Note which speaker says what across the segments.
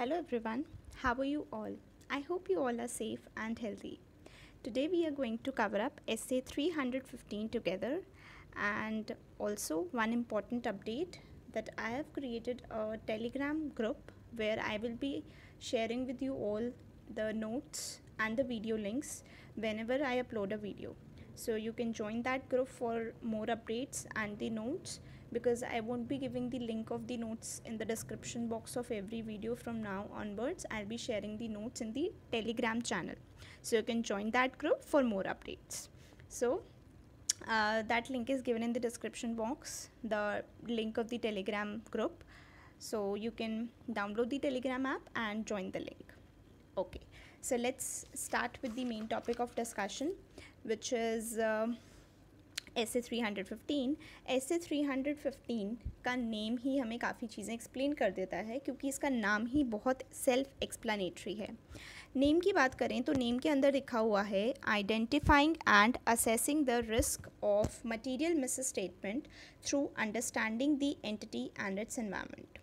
Speaker 1: Hello everyone, how are you all? I hope you all are safe and healthy. Today we are going to cover up essay 315 together and also one important update that I have created a telegram group where I will be sharing with you all the notes and the video links whenever I upload a video. So you can join that group for more updates and the notes because I won't be giving the link of the notes in the description box of every video from now onwards. I'll be sharing the notes in the telegram channel. So you can join that group for more updates. So uh, that link is given in the description box, the link of the telegram group. So you can download the telegram app and join the link. Okay, so let's start with the main topic of discussion, which is uh, S A three hundred fifteen S A three hundred fifteen का name ही हमें काफ़ी चीज़ें explain कर देता है क्योंकि इसका नाम ही बहुत सेल्फ एक्सप्लानेटरी है नेम की बात करें तो नेम के अंदर लिखा हुआ है identifying and assessing the risk of material miss statement through understanding the entity and its environment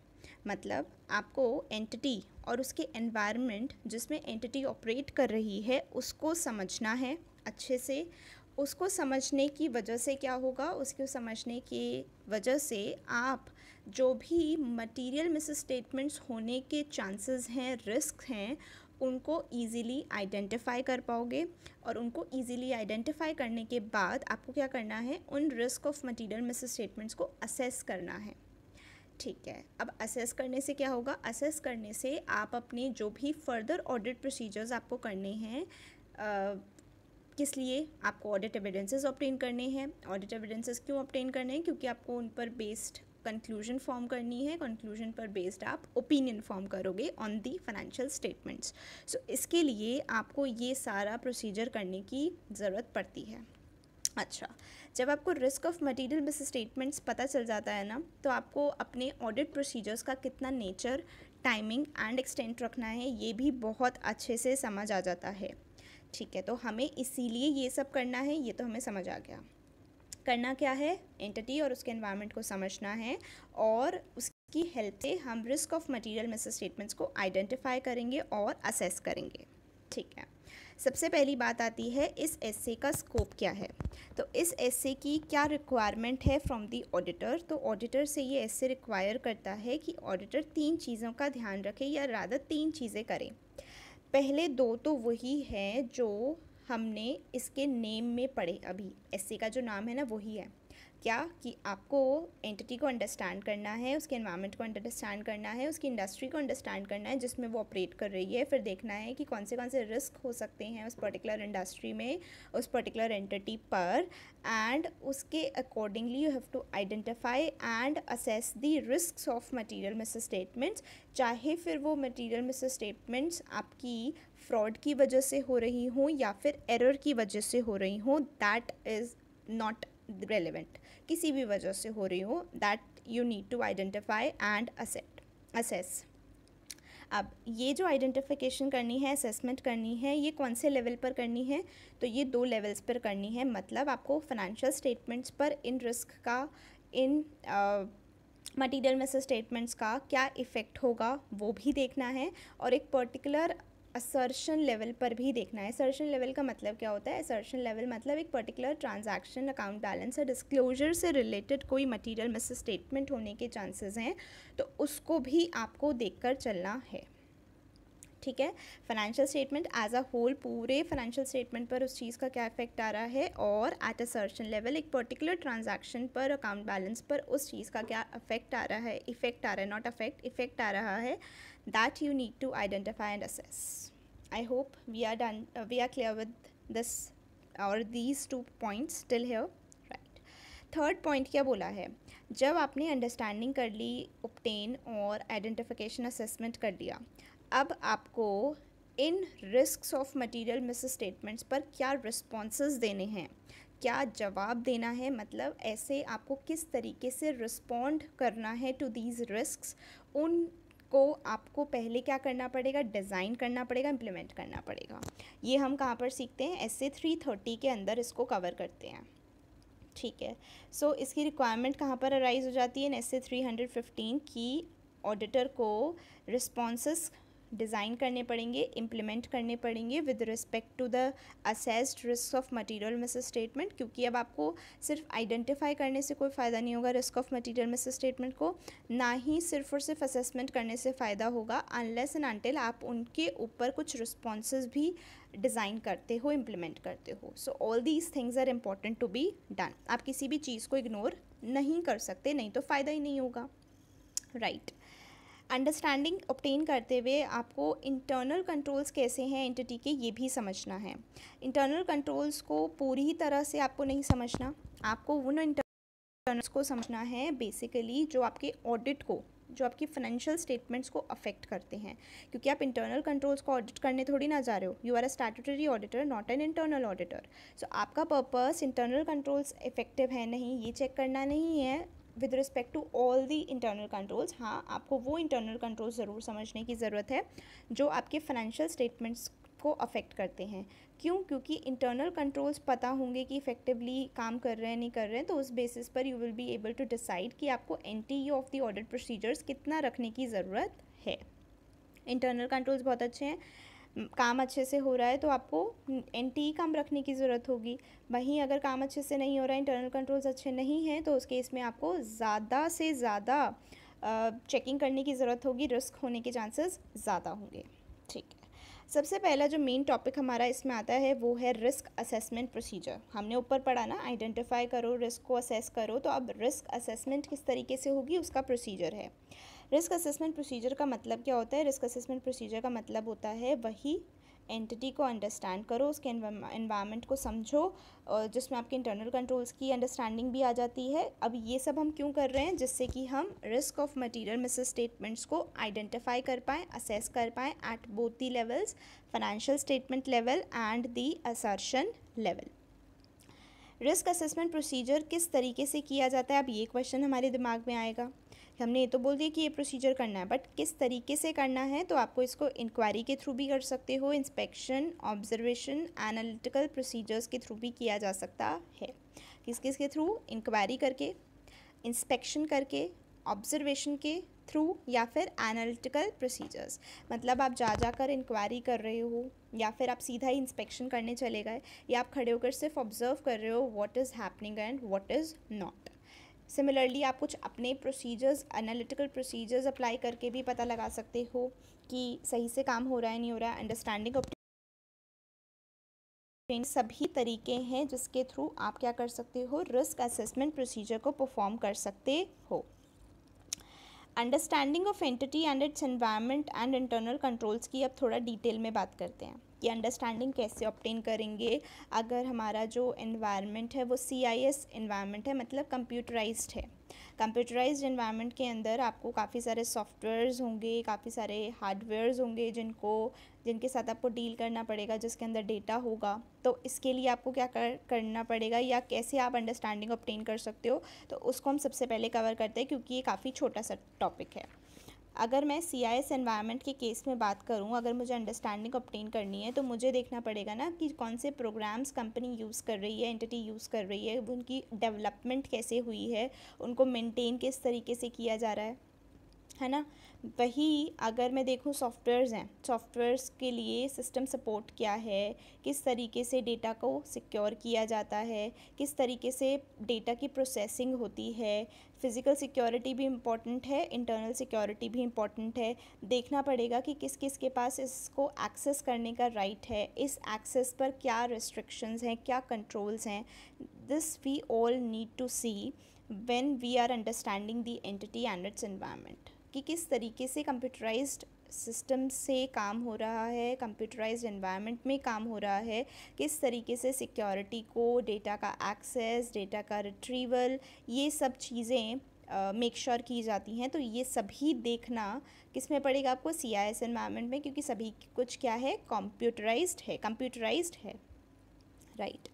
Speaker 1: मतलब आपको एंटिटी और उसके एनवायरमेंट जिसमें एंटिटी ऑपरेट कर रही है उसको समझना है अच्छे से उसको समझने की वजह से क्या होगा उसको समझने की वजह से आप जो भी मटेरियल मिस स्टेटमेंट्स होने के चांसेस हैं रिस्क हैं उनको इजीली आइडेंटिफाई कर पाओगे और उनको इजीली आइडेंटिफाई करने के बाद आपको क्या करना है उन risk of material miss statements को असेस करना है ठीक है अब असेस करने से क्या होगा असेस करने से आप अपने जो भी फर्दर ऑडिट प्रोसीजर्स आपको करने हैं किस लिए आपको ऑडिट एविडेंसेस ऑप्टेन करने हैं ऑडिट एविडेंसेस क्यों ऑप्टेन करने हैं क्योंकि आपको उन पर बेस्ड कंक्लूजन फॉर्म करनी है कंक्लूजन पर बेस्ड आप ओपिनियन फॉर्म करोगे on the financial statements so इसके लिए आपको ये सारा प्रोसीजर करने की ज़रूरत पड़ती है अच्छा जब आपको risk of material miss statements पता चल जाता है ना तो आपको अपने ऑडिट प्रोसीजर्स का कितना नेचर टाइमिंग एंड एक्सटेंट रखना है ये भी बहुत अच्छे से समझ आ जाता है ठीक है तो हमें इसीलिए ये सब करना है ये तो हमें समझ आ गया करना क्या है एंटिटी और उसके एनवायरनमेंट को समझना है और उसकी हेल्प से हम risk of material miss statements को आइडेंटिफाई करेंगे और असेस करेंगे ठीक है सबसे पहली बात आती है इस एसे का स्कोप क्या है तो इस एसे की क्या रिक्वायरमेंट है फ्रॉम दी ऑडिटर तो ऑडिटर से ये एसे रिक्वायर करता है कि ऑडिटर तीन चीज़ों का ध्यान रखे या रादर तीन चीज़ें करें पहले दो तो वही है जो हमने इसके नेम में पढ़े अभी एस का जो नाम है ना वही है क्या कि आपको एंटिटी को अंडरस्टैंड करना है उसके इन्वायरमेंट को अंडरस्टैंड करना है उसकी इंडस्ट्री को अंडरस्टैंड करना है जिसमें वो ऑपरेट कर रही है फिर देखना है कि कौन से कौन से रिस्क हो सकते हैं उस पर्टिकुलर इंडस्ट्री में उस पर्टिकुलर एंटिटी पर एंड उसके accordingly you have to identify and assess the risk of material miss statements चाहे फिर वो मटीरियल मिस स्टेटमेंट्स आपकी फ्रॉड की वजह से हो रही हों या फिर एरर की वजह से हो रही हों दैट इज़ नॉट रेलिवेंट किसी भी वजह से हो रही हो that you need to identify and asset assess अब ये जो आइडेंटिफिकेशन करनी है असेसमेंट करनी है ये कौन से लेवल पर करनी है तो ये दो लेवल्स पर करनी है मतलब आपको फाइनेंशियल स्टेटमेंट्स पर इन रिस्क का इन मटीरियल uh, में से स्टेटमेंट्स का क्या इफ़ेक्ट होगा वो भी देखना है और एक पर्टिकुलर असर्शन लेवल पर भी देखना है असर्शन लेवल का मतलब क्या होता है असर्शन लेवल मतलब एक पर्टिकुलर ट्रांजैक्शन अकाउंट बैलेंस या डिस्क्लोजर से रिलेटेड कोई मटेरियल मिस स्टेटमेंट होने के चांसेस हैं तो उसको भी आपको देखकर चलना है ठीक है financial statement as a whole पूरे फाइनेंशियल स्टेटमेंट पर उस चीज़ का क्या इफेक्ट आ रहा है और एट अ सर्चन लेवल एक पर्टिकुलर ट्रांजैक्शन पर अकाउंट बैलेंस पर उस चीज़ का क्या इफेक्ट आ रहा है इफेक्ट आ रहा है नॉट अफेक्ट इफेक्ट आ रहा है that you need to identify and assess I hope we are done we are clear with this और these two point still here third point क्या बोला है जब आपने अंडरस्टैंडिंग कर ली उपटेन और आइडेंटिफिकेशन असेसमेंट कर लिया अब आपको इन risk of material miss statements पर क्या रिस्पॉन्स देने हैं क्या जवाब देना है मतलब ऐसे आपको किस तरीके से रिस्पॉन्ड करना है टू दीज रिस्क उन को आपको पहले क्या करना पड़ेगा डिज़ाइन करना पड़ेगा इम्प्लीमेंट करना पड़ेगा ये हम कहाँ पर सीखते हैं एस ए थ्री थर्टी के अंदर इसको कवर करते हैं ठीक है सो so, इसकी रिक्वायरमेंट कहाँ पर अराइज़ हो जाती है S A three hundred fifteen की ऑडिटर को रिस्पॉन्स डिज़ाइन करने पड़ेंगे इम्प्लीमेंट करने पड़ेंगे with respect to the assessed risk of material miss statement क्योंकि अब आपको सिर्फ आइडेंटिफाई करने से कोई फ़ायदा नहीं होगा risk of material miss statement को ना ही सिर्फ और सिर्फ असेसमेंट करने से फ़ायदा होगा अनलेस एंड अनटिल आप उनके ऊपर कुछ रिस्पॉन्स भी डिज़ाइन करते हो इम्प्लीमेंट करते हो so all these things are important to be done आप किसी भी चीज़ को इग्नोर नहीं कर सकते नहीं तो फ़ायदा ही नहीं होगा राइट right. अंडरस्टैंडिंग ऑप्टेन करते हुए आपको इंटरनल कंट्रोल्स कैसे हैं एंटिटी के ये भी समझना है इंटरनल कंट्रोल्स को पूरी तरह से आपको नहीं समझना आपको उन इंटरनल्स को समझना है बेसिकली जो आपके ऑडिट को जो आपकी फाइनेंशियल स्टेटमेंट्स को अफेक्ट करते हैं क्योंकि आप इंटरनल कंट्रोल्स को ऑडिट करने थोड़ी ना जा रहे हो you are a statutory auditor not an internal auditor so आपका पर्पस इंटरनल कंट्रोल्स इफेक्टिव है नहीं ये चेक करना नहीं है with respect to all the internal controls हाँ आपको वो इंटरनल कंट्रोल ज़रूर समझने की ज़रूरत है जो आपके फाइनेंशियल स्टेटमेंट्स को अफेक्ट करते हैं क्यों क्योंकि इंटरनल कंट्रोल्स पता होंगे कि इफेक्टिवली काम कर रहे हैं नहीं कर रहे हैं तो उस बेसिस पर you will be able to decide कि आपको एन टी ऑफ दी ऑर्डर प्रोसीजर्स कितना रखने की ज़रूरत है इंटरनल कंट्रोल्स बहुत अच्छे हैं काम अच्छे से हो रहा है तो आपको एन काम रखने की ज़रूरत होगी वहीं अगर काम अच्छे से नहीं हो रहा है इंटरनल कंट्रोल्स अच्छे नहीं हैं तो उस केस में आपको ज़्यादा से ज़्यादा चेकिंग करने की ज़रूरत होगी रिस्क होने के चांसेस ज़्यादा होंगे ठीक है सबसे पहला जो मेन टॉपिक हमारा इसमें आता है वो है रिस्क असेसमेंट प्रोसीजर हमने ऊपर पढ़ा ना आइडेंटिफाई करो रिस्क को असेस करो तो अब रिस्क असेसमेंट किस तरीके से होगी उसका प्रोसीजर है रिस्क असेसमेंट प्रोसीजर का मतलब क्या होता है रिस्क असेसमेंट प्रोसीजर का मतलब होता है वही एंटिटी को अंडरस्टैंड करो उसके इन्वायरमेंट को समझो और जिसमें आपके इंटरनल कंट्रोल्स की अंडरस्टैंडिंग भी आ जाती है अब ये सब हम क्यों कर रहे हैं जिससे कि हम risk of material miss statements को आइडेंटिफाई कर पाएँ असेस कर पाएँ at both the levels financial statement level and the assertion level risk assessment procedure किस तरीके से किया जाता है अब ये क्वेश्चन हमारे दिमाग में आएगा हमने ये तो बोल दिया कि ये प्रोसीजर करना है बट किस तरीके से करना है तो आपको इसको इंक्वायरी के थ्रू भी कर सकते हो इंस्पेक्शन ऑब्जर्वेशन एनालिटिकल प्रोसीजर्स के थ्रू भी किया जा सकता है किस किस के थ्रू इंक्वायरी करके इंस्पेक्शन करके ऑब्जर्वेशन के थ्रू या फिर एनालिटिकल प्रोसीजर्स मतलब आप जा जा कर इंक्वायरी कर रहे हो या फिर आप सीधा ही इंस्पेक्शन करने चले गए या आप खड़े होकर सिर्फ ऑब्जर्व कर रहे हो what is happening and what is not similarly आप कुछ अपने प्रोसीजर्स एनालिटिकल प्रोसीजर्स अप्लाई करके भी पता लगा सकते हो कि सही से काम हो रहा है नहीं हो रहा है अंडरस्टैंडिंग ऑफ सभी तरीके हैं जिसके थ्रू आप क्या कर सकते हो रिस्क असेसमेंट प्रोसीजर को परफॉर्म कर सकते हो understanding of entity and its environment and internal controls की अब थोड़ा डिटेल में बात करते हैं कि अंडरस्टैंडिंग कैसे ऑप्टेन करेंगे अगर हमारा जो इन्वायरमेंट है वो सी आई एस इन्वायरमेंट है मतलब कंप्यूटराइज्ड है कंप्यूटराइज्ड इन्वायरमेंट के अंदर आपको काफ़ी सारे सॉफ्टवेयर्स होंगे काफ़ी सारे हार्डवेयर्स होंगे जिनको जिनके साथ आपको डील करना पड़ेगा जिसके अंदर डेटा होगा तो इसके लिए आपको क्या कर करना पड़ेगा या कैसे आप अंडरस्टैंडिंग ऑप्टेन कर सकते हो तो उसको हम सबसे पहले कवर करते हैं क्योंकि ये काफ़ी छोटा सा टॉपिक है अगर मैं सी आई एस एनवायरमेंट के केस में बात करूँ अगर मुझे अंडरस्टैंडिंग ऑप्टेन करनी है तो मुझे देखना पड़ेगा ना कि कौन से प्रोग्राम्स कंपनी यूज़ कर रही है एंटिटी यूज़ कर रही है उनकी डेवलपमेंट कैसे हुई है उनको मेंटेन किस तरीके से किया जा रहा है है ना वही अगर मैं देखूँ सॉफ्टवेयर्स हैं सॉफ्टवेयर्स के लिए सिस्टम सपोर्ट क्या है किस तरीके से डेटा को सिक्योर किया जाता है किस तरीके से डेटा की प्रोसेसिंग होती है फ़िज़िकल सिक्योरिटी भी इम्पॉर्टेंट है इंटरनल सिक्योरिटी भी इम्पॉर्टेंट है देखना पड़ेगा कि किस किस के पास इसको एक्सेस करने का राइट right है इस एक्सेस पर क्या रिस्ट्रिक्शंस हैं क्या कंट्रोल्स हैं this we all need to see when we are understanding the entity and its environment. कि किस तरीके से कंप्यूटराइज्ड सिस्टम से काम हो रहा है कंप्यूटराइज्ड एनवायरनमेंट में काम हो रहा है किस तरीके से सिक्योरिटी को डेटा का एक्सेस डेटा का रिट्रीवल ये सब चीज़ें मेक uh, श्योर sure की जाती हैं तो ये सभी देखना किस में पड़ेगा आपको सी आई एस एनवायरमेंट में क्योंकि सभी कुछ क्या है कंप्यूटराइज्ड है कंप्यूटराइज्ड है राइट right.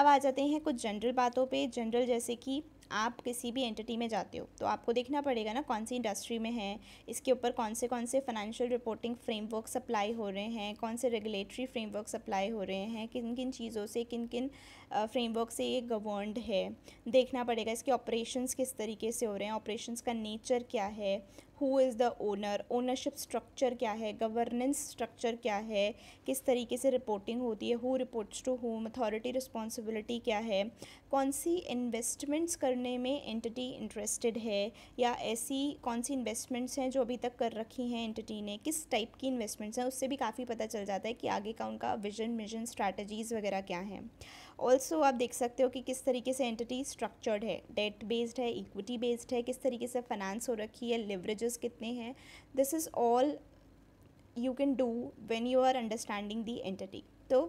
Speaker 1: अब आ जाते हैं कुछ जनरल बातों पे जनरल जैसे कि आप किसी भी एंटिटी में जाते हो तो आपको देखना पड़ेगा ना कौन सी इंडस्ट्री में है इसके ऊपर कौन से कौन से फाइनेंशियल रिपोर्टिंग फ्रेमवर्क सप्लाई हो रहे हैं कौन से रेगुलेटरी फ्रेमवर्क सप्लाई हो रहे हैं किन किन चीज़ों से किन किन फ्रेमवर्क से ये गवर्नड है देखना पड़ेगा इसके ऑपरेशंस किस तरीके से हो रहे हैं ऑपरेशंस का नेचर क्या है who is the owner ownership structure क्या है गवर्नेंस स्ट्रक्चर क्या है किस तरीके से रिपोर्टिंग होती है who reports to whom authority responsibility क्या है कौन सी इन्वेस्टमेंट्स करने में एंटिटी इंटरेस्टेड है या ऐसी कौन सी इन्वेस्टमेंट्स हैं जो अभी तक कर रखी हैं एंटिटी ने किस टाइप की इन्वेस्टमेंट्स हैं उससे भी काफ़ी पता चल जाता है कि आगे का उनका विजन मिशन स्ट्रैटेजीज़ वगैरह क्या हैं ऑल्सो आप देख सकते हो कि किस तरीके से एंटिटी स्ट्रक्चर्ड है डेट बेस्ड है इक्विटी बेस्ड है किस तरीके से फाइनेंस हो रखी है लिवरेजेस कितने हैं this is all you can do when you are understanding the entity तो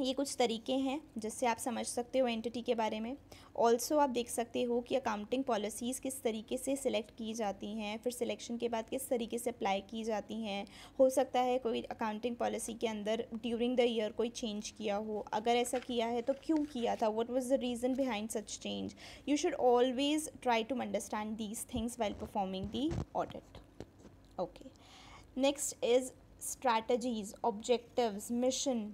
Speaker 1: ये कुछ तरीके हैं जिससे आप समझ सकते हो एंटिटी के बारे में ऑल्सो आप देख सकते हो कि अकाउंटिंग पॉलिसीज़ किस तरीके से सिलेक्ट की जाती हैं फिर सिलेक्शन के बाद किस तरीके से अप्लाई की जाती हैं हो सकता है कोई अकाउंटिंग पॉलिसी के अंदर ड्यूरिंग द ईयर कोई चेंज किया हो अगर ऐसा किया है तो क्यों किया था what was the reason behind such change you should always try to understand these things well performing the audit okay next is strategies objective mission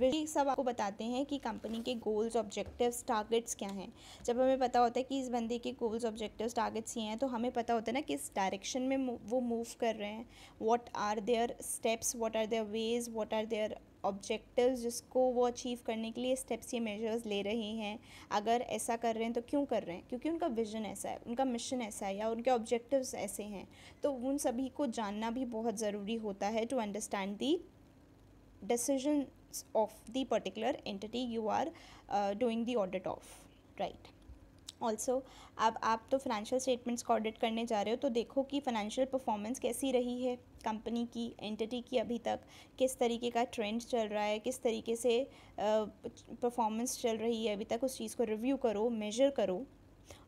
Speaker 1: visually सब आपको बताते हैं कि कंपनी के गोल्स ऑब्जेक्टिव्स टारगेट्स क्या हैं जब हमें पता होता है कि इस बंदे के गोल्स ऑब्जेक्टिव्स टारगेट्स ये हैं तो हमें पता होता है ना किस डायरेक्शन में वो मूव कर रहे हैं what are their steps what are their ways what are their objectives जिसको वो अचीव करने के लिए स्टेप्स ये मेजर्स ले रहे हैं अगर ऐसा कर रहे हैं तो क्यों कर रहे हैं क्योंकि उनका विजन ऐसा है उनका मिशन ऐसा है या उनके ऑब्जेक्टिव्स ऐसे हैं तो उन सभी को जानना भी बहुत ज़रूरी होता है to understand the decision accounts of the particular entity you are uh, doing the audit of right also अब आप तो फाइनेंशियल स्टेटमेंट्स को ऑडिट करने जा रहे हो तो देखो कि फाइनेंशियल परफॉर्मेंस कैसी रही है कंपनी की एंटिटी की अभी तक किस तरीके का ट्रेंड चल रहा है किस तरीके से परफॉर्मेंस uh, चल रही है अभी तक उस चीज़ को रिव्यू करो मेजर करो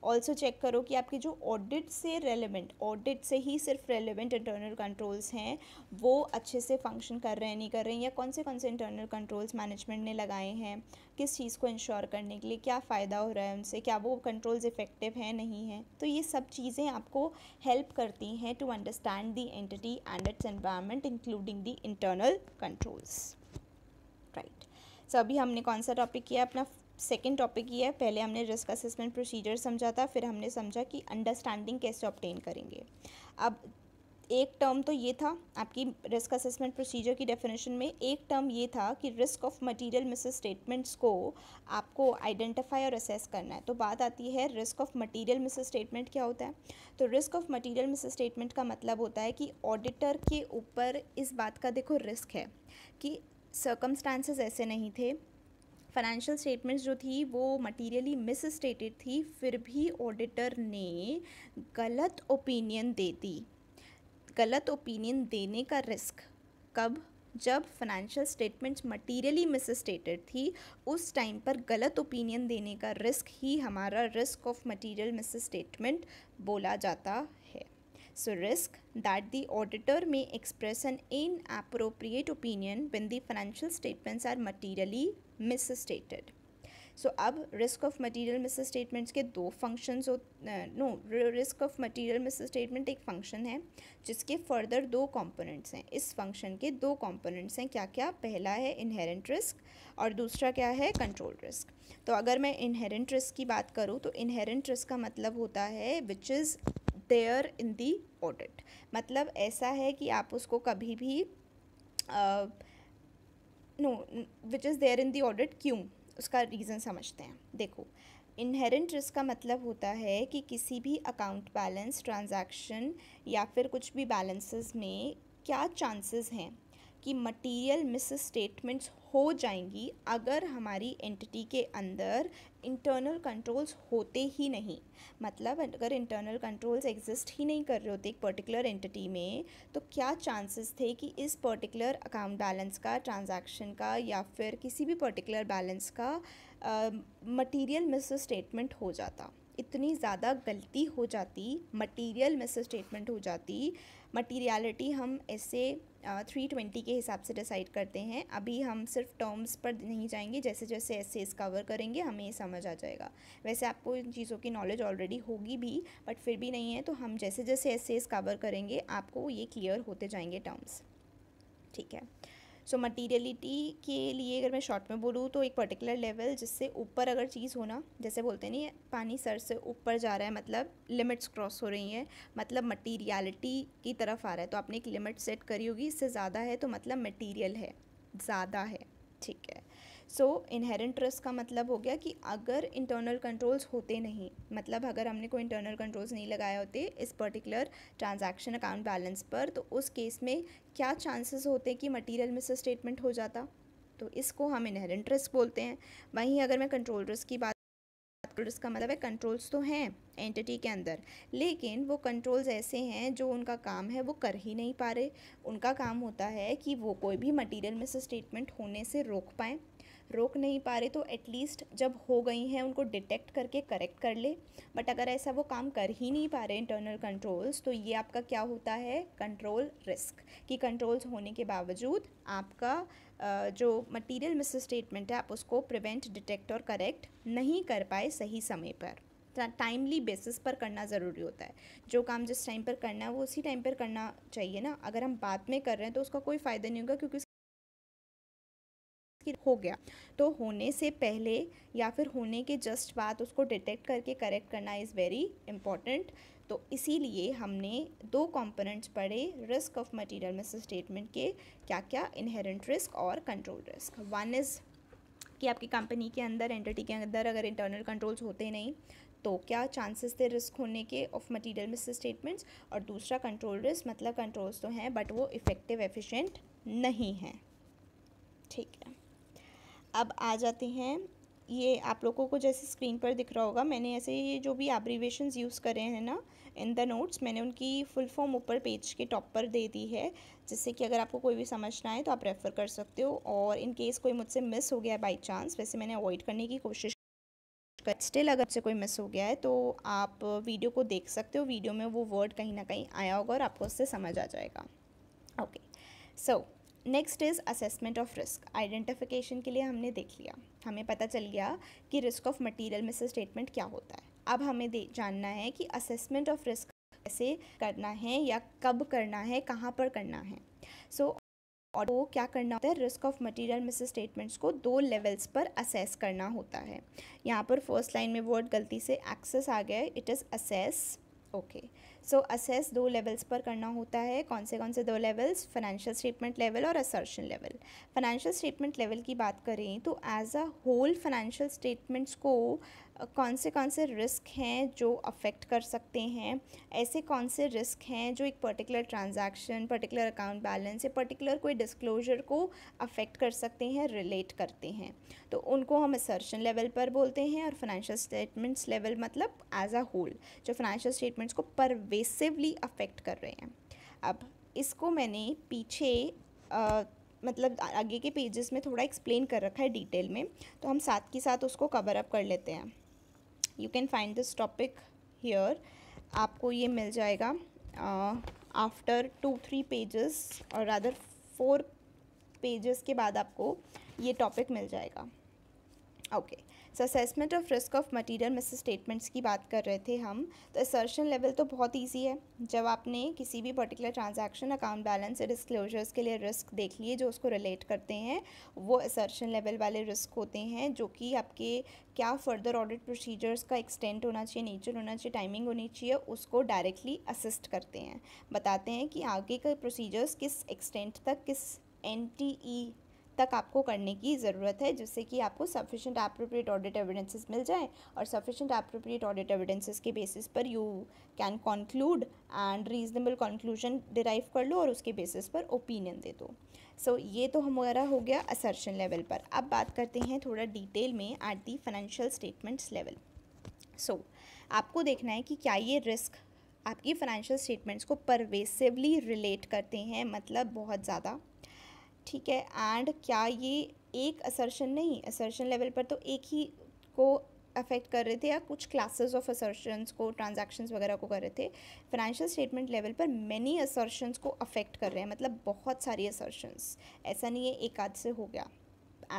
Speaker 1: ऑल्सो चेक करो कि आपके जो ऑडिट से रेलिवेंट ऑडिट से ही सिर्फ रेलिवेंट इंटरनल कंट्रोल्स हैं वो अच्छे से फंक्शन कर रहे हैं नहीं कर रहे हैं या कौन से कौन से इंटरनल कंट्रोल्स मैनेजमेंट ने लगाए हैं किस चीज़ को इंश्योर करने के लिए क्या फ़ायदा हो रहा है उनसे क्या वो कंट्रोल्स इफ़ेक्टिव हैं नहीं हैं तो ये सब चीज़ें आपको हेल्प करती हैं to understand the entity and its environment including the internal controls right so अभी हमने कौन सा टॉपिक किया अपना सेकेंड टॉपिक ये है पहले हमने रिस्क असेसमेंट प्रोसीजर समझा था फिर हमने समझा कि अंडरस्टैंडिंग कैसे ऑप्टेन करेंगे अब एक टर्म तो ये था आपकी रिस्क असेसमेंट प्रोसीजर की डेफिनेशन में एक टर्म ये था कि risk of material miss statements को आपको आइडेंटिफाई और असेस करना है तो बात आती है risk of material miss misstatement क्या होता है तो risk of material miss misstatement का मतलब होता है कि ऑडिटर के ऊपर इस बात का देखो रिस्क है कि सर्कमस्टांसेस ऐसे नहीं थे फाइनेंशियल स्टेटमेंट्स जो थी वो मटीरियली मिस स्टेटेड थी फिर भी ऑडिटर ने गलत ओपिनियन दे दी गलत ओपिनियन देने का रिस्क कब जब financial statements materially misstated थी उस टाइम पर गलत ओपिनियन देने का रिस्क ही हमारा risk of material miss misstatement बोला जाता है so risk that the auditor may express an inappropriate opinion when the financial statements are materially misstated so अब risk of material miss misstatements के दो फंक्शंस हो no risk of material miss misstatement एक function है जिसके further दो components हैं इस फंक्शन के दो कंपोनेंट्स हैं क्या क्या पहला है इनहेरेंट रिस्क और दूसरा क्या है कंट्रोल रिस्क तो अगर मैं इनहेरेंट रिस्क की बात करूँ तो इनहेरेंट रिस्क का मतलब होता है which is there in the audit मतलब ऐसा है कि आप उसको कभी भी no which is there in the audit क्यों उसका रीज़न समझते हैं देखो इनहेरेंट रिस्क का मतलब होता है कि किसी भी अकाउंट बैलेंस ट्रांजैक्शन या फिर कुछ भी बैलेंसेस में क्या चांसेस हैं कि मटेरियल मिस स्टेटमेंट्स हो जाएंगी अगर हमारी एंटिटी के अंदर इंटरनल कंट्रोल्स होते ही नहीं मतलब अगर इंटरनल कंट्रोल्स एग्जिस्ट ही नहीं कर रहे होते एक पर्टिकुलर एंटिटी में तो क्या चांसेस थे कि इस पर्टिकुलर अकाउंट बैलेंस का ट्रांजैक्शन का या फिर किसी भी पर्टिकुलर बैलेंस का मटेरियल मिस स्टेटमेंट हो जाता इतनी ज़्यादा गलती हो जाती मटेरियल मिस स्टेटमेंट हो जाती मटेरियलिटी हम ऐसे थ्री ट्वेंटी के हिसाब से डिसाइड करते हैं अभी हम सिर्फ टर्म्स पर नहीं जाएंगे जैसे जैसे ऐसे कवर करेंगे हमें ये समझ आ जाएगा वैसे आपको इन चीज़ों की नॉलेज ऑलरेडी होगी भी बट फिर भी नहीं है तो हम जैसे जैसे ऐसे कवर करेंगे आपको ये क्लियर होते जाएंगे टर्म्स ठीक है सो so, मटीरियलिटी के लिए अगर मैं शॉर्ट में बोलूँ तो एक पर्टिकुलर लेवल जिससे ऊपर अगर चीज़ होना जैसे बोलते नहीं पानी सर से ऊपर जा रहा है मतलब लिमिट्स क्रॉस हो रही हैं मतलब मटीरियलिटी की तरफ आ रहा है तो आपने एक लिमिट सेट करी होगी इससे ज़्यादा है तो मतलब मटीरियल है ज़्यादा है ठीक है सो इनहेरेंट ट्रस्ट का मतलब हो गया कि अगर इंटरनल कंट्रोल्स होते नहीं मतलब अगर हमने कोई इंटरनल कंट्रोल्स नहीं लगाए होते इस पर्टिकुलर ट्रांजैक्शन अकाउंट बैलेंस पर तो उस केस में क्या चांसेस होते कि मटीरियल मिस स्टेटमेंट हो जाता तो इसको हम इनहेरेंट रिस्क बोलते हैं वहीं अगर मैं कंट्रोल रिस्क की बात कंट्रोल्स तो का मतलब है कंट्रोल्स तो हैं एंटिटी के अंदर लेकिन वो कंट्रोल्स ऐसे हैं जो उनका काम है वो कर ही नहीं पा रहे उनका काम होता है कि वो कोई भी मटेरियल मिस स्टेटमेंट होने से रोक पाएँ रोक नहीं पा रहे तो एटलीस्ट जब हो गई हैं उनको डिटेक्ट करके करेक्ट कर ले बट अगर ऐसा वो काम कर ही नहीं पा रहे इंटरनल कंट्रोल्स तो ये आपका क्या होता है कंट्रोल रिस्क कि कंट्रोल्स होने के बावजूद आपका जो मटेरियल मिस स्टेटमेंट है आप उसको प्रिवेंट डिटेक्ट और करेक्ट नहीं कर पाए सही समय पर टाइमली बेसिस पर करना ज़रूरी होता है जो काम जिस टाइम पर करना है वो उसी टाइम पर करना चाहिए ना अगर हम बाद में कर रहे हैं तो उसका कोई फ़ायदा नहीं होगा क्योंकि हो गया तो होने से पहले या फिर होने के जस्ट बाद उसको डिटेक्ट करके करेक्ट करना इज़ वेरी इम्पॉर्टेंट तो इसीलिए हमने दो कंपोनेंट्स पढ़े risk of material miss misstatement के क्या क्या इनहेरेंट रिस्क और कंट्रोल रिस्क वन इज़ कि आपकी कंपनी के अंदर एंटिटी के अंदर अगर इंटरनल कंट्रोल्स होते नहीं तो क्या चांसेस थे रिस्क होने के ऑफ मटेरियल मिस स्टेटमेंट्स और दूसरा कंट्रोल रिस्क मतलब कंट्रोल्स तो हैं बट वो इफ़ेक्टिव एफिशिएंट नहीं हैं अब आ जाते हैं ये आप लोगों को जैसे स्क्रीन पर दिख रहा होगा मैंने ऐसे ये जो भी एब्रीवेशन यूज़ करे हैं ना इन द नोट्स मैंने उनकी फुल फॉर्म ऊपर पेज के टॉप पर दे दी है जिससे कि अगर आपको कोई भी समझना है तो आप रेफ़र कर सकते हो और इन केस कोई मुझसे मिस हो गया बाई चांस वैसे मैंने अवॉइड करने की कोशिश स्टिल अगर से कोई मिस हो गया है तो आप वीडियो को देख सकते हो वीडियो में वो वर्ड कहीं ना कहीं आया होगा और आपको उससे समझ आ जाएगा okay so next is assessment of risk identification के लिए हमने देख लिया हमें पता चल गया कि risk of material miss misstatement क्या होता है अब हमें दे जानना है कि असेसमेंट ऑफ रिस्क कैसे करना है या कब करना है कहाँ पर करना है सो so, और वो क्या करना होता है risk of material miss statements को दो लेवल्स पर असेस करना होता है यहाँ पर फर्स्ट लाइन में वर्ड गलती से एक्सेस आ गया it is assess okay so assess दो लेवल्स पर करना होता है कौन से कौन से दो लेवल्स फाइनेंशियल स्टेटमेंट लेवल और assertion level financial statement level की बात करें तो as a whole financial statements को कौन से कौन से रिस्क हैं जो अफेक्ट कर सकते हैं ऐसे कौन से रिस्क हैं जो एक particular transaction particular account balance या पर्टिकुलर कोई डिस्क्लोजर को अफेक्ट कर सकते हैं रिलेट करते हैं तो उनको हम असर्शन लेवल पर बोलते हैं और फाइनेंशियल स्टेटमेंट्स लेवल मतलब एज अ होल जो फाइनेंशियल स्टेटमेंट्स को परवेसिवली अफेक्ट कर रहे हैं अब इसको मैंने पीछे आ, मतलब आगे के पेजेस में थोड़ा एक्सप्लेन कर रखा है डिटेल में तो हम साथ के साथ उसको कवर अप कर लेते हैं you can find this topic here आपको ये मिल जाएगा आफ्टर टू थ्री पेजेस और अदर फोर पेजेस के बाद आपको ये टॉपिक मिल जाएगा okay okay. So assessment of risk of material miss misstatements की बात कर रहे थे हम तो असर्शन लेवल तो बहुत ईजी है जब आपने किसी भी पर्टिकुलर ट्रांजेक्शन अकाउंट बैलेंस या डिस्कलोजर्स के लिए रिस्क देख लिए जो उसको रिलेट करते हैं वो असर्शन लेवल वाले रिस्क होते हैं जो कि आपके क्या फर्दर ऑडिट प्रोसीजर्स का एक्सटेंट होना चाहिए नेचर होना चाहिए टाइमिंग होनी चाहिए उसको डायरेक्टली असिस्ट करते हैं बताते हैं कि आगे का प्रोसीजर्स किस एक्सटेंट तक किस एन तक आपको करने की ज़रूरत है जिससे कि आपको सफिशेंट अप्रोप्रिएट ऑडिट एविडेंसेस मिल जाए और सफिशेंट अप्रोप्रिएट ऑडिट एविडेंसेस के बेसिस पर you can conclude and reasonable conclusion derive कर लो और उसके बेसिस पर ओपिनियन दे दो सो so, ये तो हमारा हो गया असर्शन लेवल पर अब बात करते हैं थोड़ा डिटेल में at the financial statements level so आपको देखना है कि क्या ये रिस्क आपकी फाइनेंशियल स्टेटमेंट्स को परवेसिवली रिलेट करते हैं मतलब बहुत ज़्यादा ठीक है एंड क्या ये एक असर्शन नहीं असर्शन लेवल पर तो एक ही को अफेक्ट कर रहे थे या कुछ क्लासेस ऑफ असर्शंस को ट्रांजैक्शंस वगैरह को कर रहे थे फाइनेंशियल स्टेटमेंट लेवल पर मैनी असर्शंस को अफेक्ट कर रहे हैं मतलब बहुत सारी असर्शंस ऐसा नहीं है एक आध से हो गया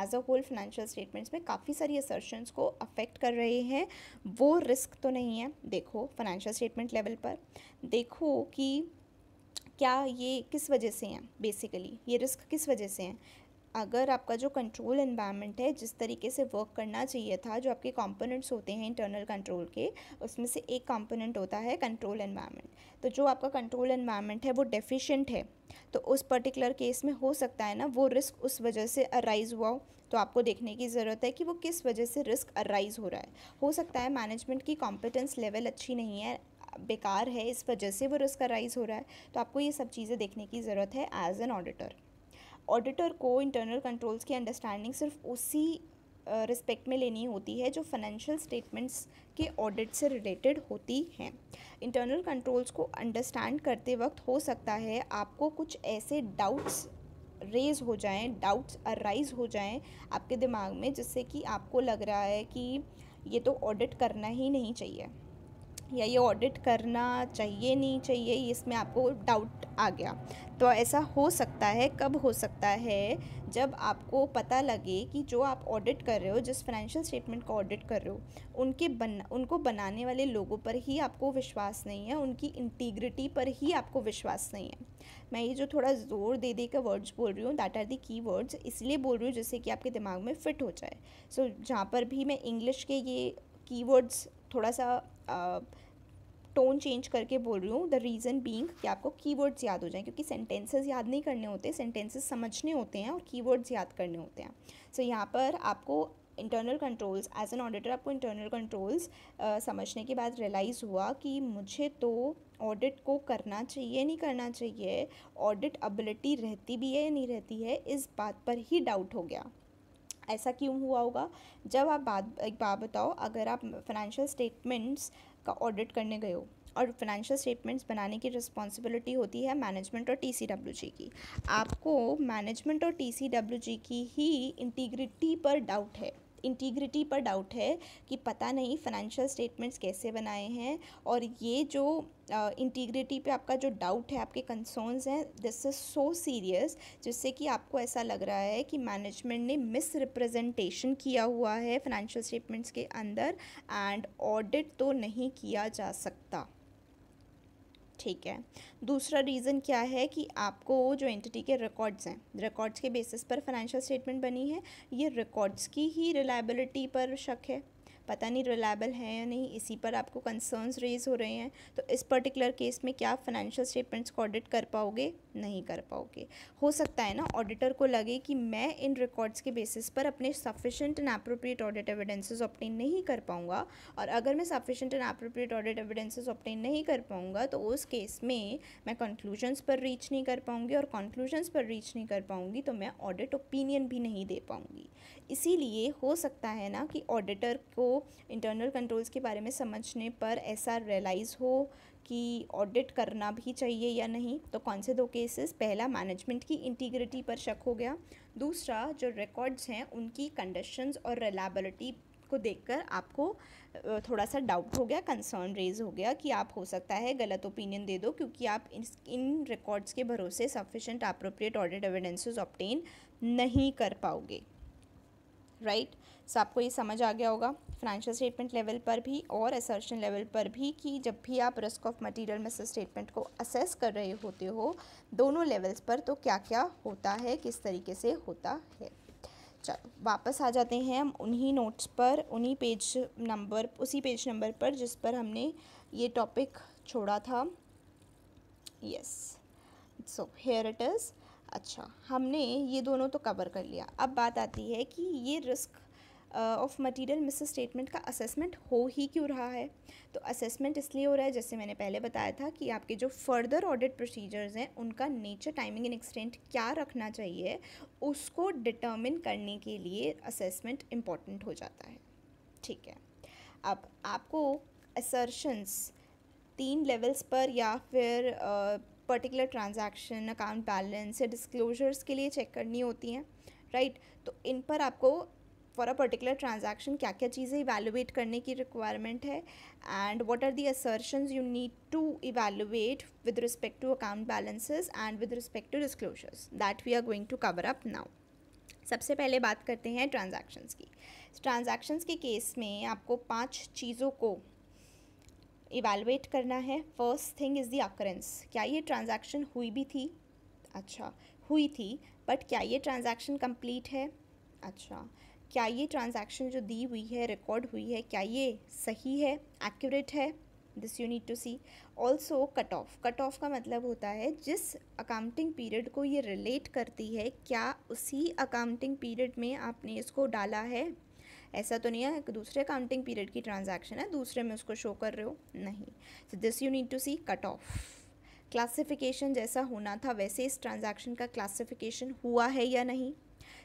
Speaker 1: as a whole financial statements में काफ़ी सारी असर्शंस को अफेक्ट कर रहे हैं वो रिस्क तो नहीं है देखो फाइनेंशियल स्टेटमेंट लेवल पर देखो कि क्या ये किस वजह से हैं बेसिकली ये रिस्क किस वजह से हैं अगर आपका जो कंट्रोल इन्वायरमेंट है जिस तरीके से वर्क करना चाहिए था जो आपके कंपोनेंट्स होते हैं इंटरनल कंट्रोल के उसमें से एक कंपोनेंट होता है कंट्रोल इन्वायरमेंट तो जो आपका कंट्रोल इन्वायरमेंट है वो डेफिशिएंट है तो उस पर्टिकुलर केस में हो सकता है ना वो रिस्क उस वजह से अराइज़ हुआ हो तो आपको देखने की ज़रूरत है कि वो किस वजह से रिस्क अराइज़ हो रहा है हो सकता है मैनेजमेंट की कॉम्पिटेंस लेवल अच्छी नहीं है बेकार है इस वजह से वो रिस्क राइज़ हो रहा है तो आपको ये सब चीज़ें देखने की ज़रूरत है एज एन ऑडिटर ऑडिटर को इंटरनल कंट्रोल्स की अंडरस्टैंडिंग सिर्फ उसी रिस्पेक्ट में लेनी होती है जो फाइनेंशियल स्टेटमेंट्स के ऑडिट से रिलेटेड होती हैं इंटरनल कंट्रोल्स को अंडरस्टैंड करते वक्त हो सकता है आपको कुछ ऐसे डाउट्स रेज हो जाएं डाउट्स अराइज हो जाएं आपके दिमाग में जिससे कि आपको लग रहा है कि ये तो ऑडिट करना ही नहीं चाहिए या ये ऑडिट करना चाहिए नहीं चाहिए इसमें आपको डाउट आ गया तो ऐसा हो सकता है कब हो सकता है जब आपको पता लगे कि जो आप ऑडिट कर रहे हो जिस फाइनेंशियल स्टेटमेंट को ऑडिट कर रहे हो उनके बन उनको बनाने वाले लोगों पर ही आपको विश्वास नहीं है उनकी इंटीग्रिटी पर ही आपको विश्वास नहीं है मैं ये जो थोड़ा ज़ोर दे दे कर वर्ड्स बोल रही हूँ दैट आर दी की वर्ड्स इसलिए बोल रही हूँ जिससे कि आपके दिमाग में फिट हो जाए सो so, जहाँ पर भी मैं इंग्लिश के ये की थोड़ा सा टोन चेंज करके बोल रही हूँ द रीज़न बींग कि आपको कीवर्ड्स याद हो जाएं क्योंकि सेंटेंसेस याद नहीं करने होते सेंटेंसेस समझने होते हैं और कीवर्ड्स याद करने होते हैं सो so, यहाँ पर आपको internal controls as an auditor आपको इंटरनल कंट्रोल्स समझने के बाद रियलाइज़ हुआ कि मुझे तो ऑडिट को करना चाहिए नहीं करना चाहिए ऑडिट एबिलिटी रहती भी है या नहीं रहती है इस बात पर ही डाउट हो गया ऐसा क्यों हुआ होगा जब आप बात एक बात बताओ अगर आप फाइनेंशियल स्टेटमेंट्स का ऑडिट करने गए हो और फाइनेंशियल स्टेटमेंट्स बनाने की रिस्पॉन्सिबिलिटी होती है मैनेजमेंट और टी की आपको मैनेजमेंट और टी की ही इंटीग्रिटी पर डाउट है इंटीग्रिटी पर डाउट है कि पता नहीं फाइनेंशियल स्टेटमेंट्स कैसे बनाए हैं और ये जो इंटीग्रिटी uh, पे आपका जो डाउट है आपके कंसर्न्स हैं दिस इज़ सो सीरियस जिससे कि आपको ऐसा लग रहा है कि मैनेजमेंट ने मिस रिप्रेजेंटेशन किया हुआ है फाइनेंशियल स्टेटमेंट्स के अंदर एंड ऑडिट तो नहीं किया जा सकता ठीक है दूसरा रीज़न क्या है कि आपको जो एंटिटी के रिकॉर्ड्स हैं रिकॉर्ड्स के बेसिस पर फाइनेंशियल स्टेटमेंट बनी है ये रिकॉर्ड्स की ही रिलायबिलिटी पर शक है पता नहीं रिलायबल है या नहीं इसी पर आपको कंसर्न्स रेज हो रहे हैं तो इस पर्टिकुलर केस में क्या आप फाइनेंशियल स्टेटमेंट्स को ऑडिट कर पाओगे नहीं कर पाओगे हो सकता है ना ऑडिटर को लगे कि मैं इन रिकॉर्ड्स के बेसिस पर अपने sufficient and appropriate audit evidences obtain नहीं कर पाऊंगा और अगर मैं sufficient and appropriate audit evidences obtain नहीं कर पाऊंगा तो उस केस में मैं कंक्लूजन्स पर रीच नहीं कर पाऊंगी और कंक्लूजन्स पर रीच नहीं कर पाऊंगी तो मैं ऑडिट ओपिनियन भी नहीं दे पाऊंगी इसीलिए हो सकता है ना कि ऑडिटर को इंटरनल कंट्रोल्स के बारे में समझने पर ऐसा रियलाइज़ हो कि ऑडिट करना भी चाहिए या नहीं तो कौन से दो केसेस पहला मैनेजमेंट की इंटीग्रिटी पर शक हो गया दूसरा जो रिकॉर्ड्स हैं उनकी कंडीशंस और रिलाबलिटी को देखकर आपको थोड़ा सा डाउट हो गया कंसर्न रेज हो गया कि आप हो सकता है गलत ओपिनियन दे दो क्योंकि आप इन इन रिकॉर्ड्स के भरोसे sufficient appropriate audit evidences obtain नहीं कर पाओगे राइट सो आपको ये समझ आ गया होगा फाइनेंशियल स्टेटमेंट लेवल पर भी और असर्शन लेवल पर भी कि जब भी आप risk of material method statement को असेस कर रहे होते हो दोनों लेवल्स पर तो क्या क्या होता है किस तरीके से होता है चलो वापस आ जाते हैं हम उन्हीं नोट्स पर उन्हीं पेज नंबर उसी पेज नंबर पर जिस पर हमने ये टॉपिक छोड़ा था yes so here it is अच्छा हमने ये दोनों तो कवर कर लिया अब बात आती है कि ये risk of material miss misstatement का असेसमेंट हो ही क्यों रहा है तो असेसमेंट इसलिए हो रहा है जैसे मैंने पहले बताया था कि आपके जो फर्दर ऑडिट प्रोसीजर्स हैं उनका नेचर टाइमिंग एंड एक्सटेंट क्या रखना चाहिए उसको डिटर्मिन करने के लिए असेसमेंट इम्पॉर्टेंट हो जाता है ठीक है अब आपको असर्शंस तीन लेवल्स पर या फिर uh, particular transaction account balance या डिस्क्लोजर्स के लिए चेक करनी होती हैं राइट right? तो इन पर आपको फॉर अ पर्टिकुलर ट्रांजैक्शन क्या क्या चीज़ें इवेलुएट करने की रिक्वायरमेंट है and what are the assertions you need to evaluate with respect to account balances and with respect to disclosures that we are going to cover up now सबसे पहले बात करते हैं ट्रांजैक्शंस की ट्रांजैक्शंस के केस में आपको पांच चीज़ों को इवेलुएट करना है first thing is the occurrence क्या ये ट्रांजैक्शन हुई भी थी अच्छा हुई थी बट क्या ये ट्रांजैक्शन कंप्लीट है अच्छा क्या ये ट्रांजैक्शन जो दी हुई है रिकॉर्ड हुई है क्या ये सही है एक्यूरेट है this you need to see also cut off cut off का मतलब होता है जिस अकाउंटिंग पीरियड को ये रिलेट करती है क्या उसी अकाउंटिंग पीरियड में आपने इसको डाला है ऐसा तो नहीं है कि दूसरे अकाउंटिंग पीरियड की ट्रांजैक्शन है दूसरे में उसको शो कर रहे हो नहीं so this you need to see cut off classification जैसा होना था वैसे इस ट्रांजैक्शन का क्लासिफिकेशन हुआ है या नहीं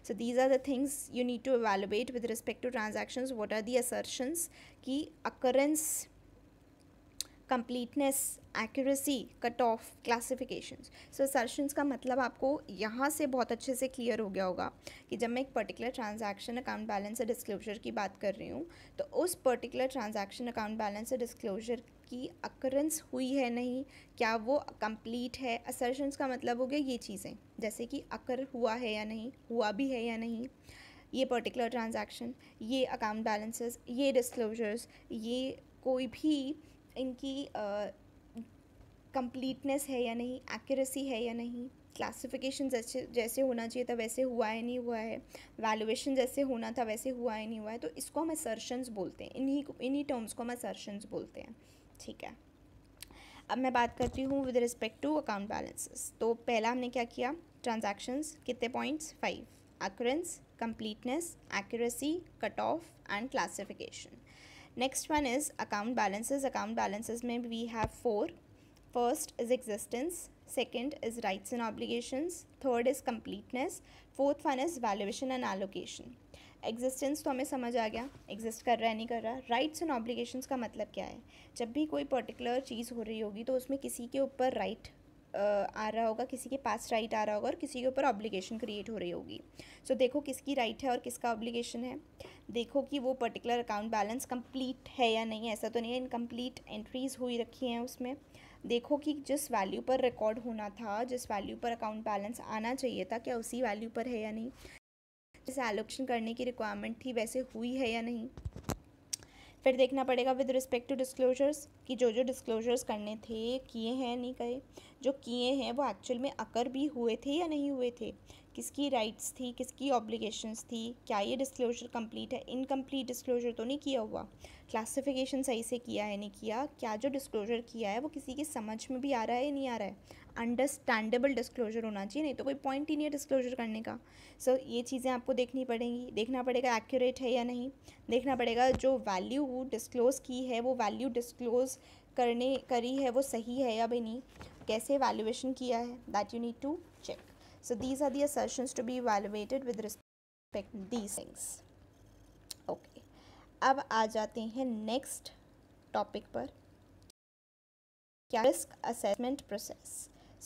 Speaker 1: so these are the things you need to evaluate with respect to transaction what are the assertions की occurrence completeness accuracy cut off classifications so assertions का मतलब आपको यहाँ से बहुत अच्छे से क्लियर हो गया होगा कि जब मैं एक पर्टिकुलर ट्रांजैक्शन अकाउंट बैलेंस या डिस्क्लोजर की बात कर रही हूँ तो उस पर्टिकुलर ट्रांजैक्शन अकाउंट बैलेंस या डिस्क्लोजर की अकरेंस हुई है नहीं क्या वो कंप्लीट है असर्शंस का मतलब हो गया ये चीज़ें जैसे कि अकर हुआ है या नहीं हुआ भी है या नहीं ये पर्टिकुलर ट्रांजैक्शन ये अकाउंट बैलेंसेस ये डिस्क्लोजर्स ये कोई भी इनकी कंप्लीटनेस है या नहीं एक्यूरेसी है या नहीं क्लासिफिकेशन जैसे जैसे होना चाहिए था वैसे हुआ है नहीं हुआ है वैल्यूएशन जैसे होना था वैसे हुआ है नहीं हुआ है तो इसको हम असर्शंस बोलते हैं इन्हीं इन्हीं टर्म्स को हम असर्शंस बोलते हैं ठीक है अब मैं बात करती हूँ with respect to account balances तो पहला हमने क्या किया ट्रांजेक्शन्स कितने points five occurrence completeness accuracy cut off and classification next one is account balances account balances में we have four First is existence, second is rights and obligations, third is completeness, fourth one is valuation and allocation. Existence तो हमें समझ आ गया exist कर रहा है नहीं कर रहा राइट्स एंड ऑब्लिगेशंस का मतलब क्या है जब भी कोई पर्टिकुलर चीज़ हो रही होगी तो उसमें किसी के ऊपर राइट right आ रहा होगा किसी के पास राइट आ रहा होगा और किसी के ऊपर ऑब्लिगेशन क्रिएट हो रही होगी सो so, देखो किसकी राइट है और किसका ऑब्लिगेशन है देखो कि वो पर्टिकुलर अकाउंट बैलेंस कंप्लीट है या नहीं ऐसा तो नहीं है इनकम्प्लीट एंट्रीज़ हुई रखी हैं उसमें देखो कि जिस वैल्यू पर रिकॉर्ड होना था जिस वैल्यू पर अकाउंट बैलेंस आना चाहिए था क्या उसी वैल्यू पर है या नहीं जैसे एलोक्शन करने की रिक्वायरमेंट थी वैसे हुई है या नहीं फिर देखना पड़ेगा विद रिस्पेक्ट टू डिस्क्लोजर्स कि जो जो डिस्क्लोजर्स करने थे किए हैं नहीं कहे जो किए हैं वो एक्चुअल में अकर भी हुए थे या नहीं हुए थे किसकी राइट्स थी किसकी ऑब्लिगेशंस थी क्या ये डिस्क्लोजर कंप्लीट है इनकम्प्लीट डिस्क्लोजर तो नहीं किया हुआ क्लासिफिकेशन सही से किया है नहीं किया क्या जो डिस्क्लोजर किया है वो किसी की समझ में भी आ रहा है या नहीं आ रहा है अंडरस्टैंडेबल डिस्क्लोजर होना चाहिए नहीं तो कोई पॉइंट ही नहीं है डिस्क्लोजर करने का सो so, ये चीज़ें आपको देखनी पड़ेंगी देखना पड़ेगा एक्यूरेट है या नहीं देखना पड़ेगा जो वैल्यू डिस्क्लोज़ की है वो वैल्यू डिस्क्लोज़ करने करी है वो सही है या भी नहीं कैसे वैल्यूएशन किया है that you need to check so these are assertions to be valuated with respect these things okay अब आ जाते हैं नेक्स्ट टॉपिक पर क्या risk assessment process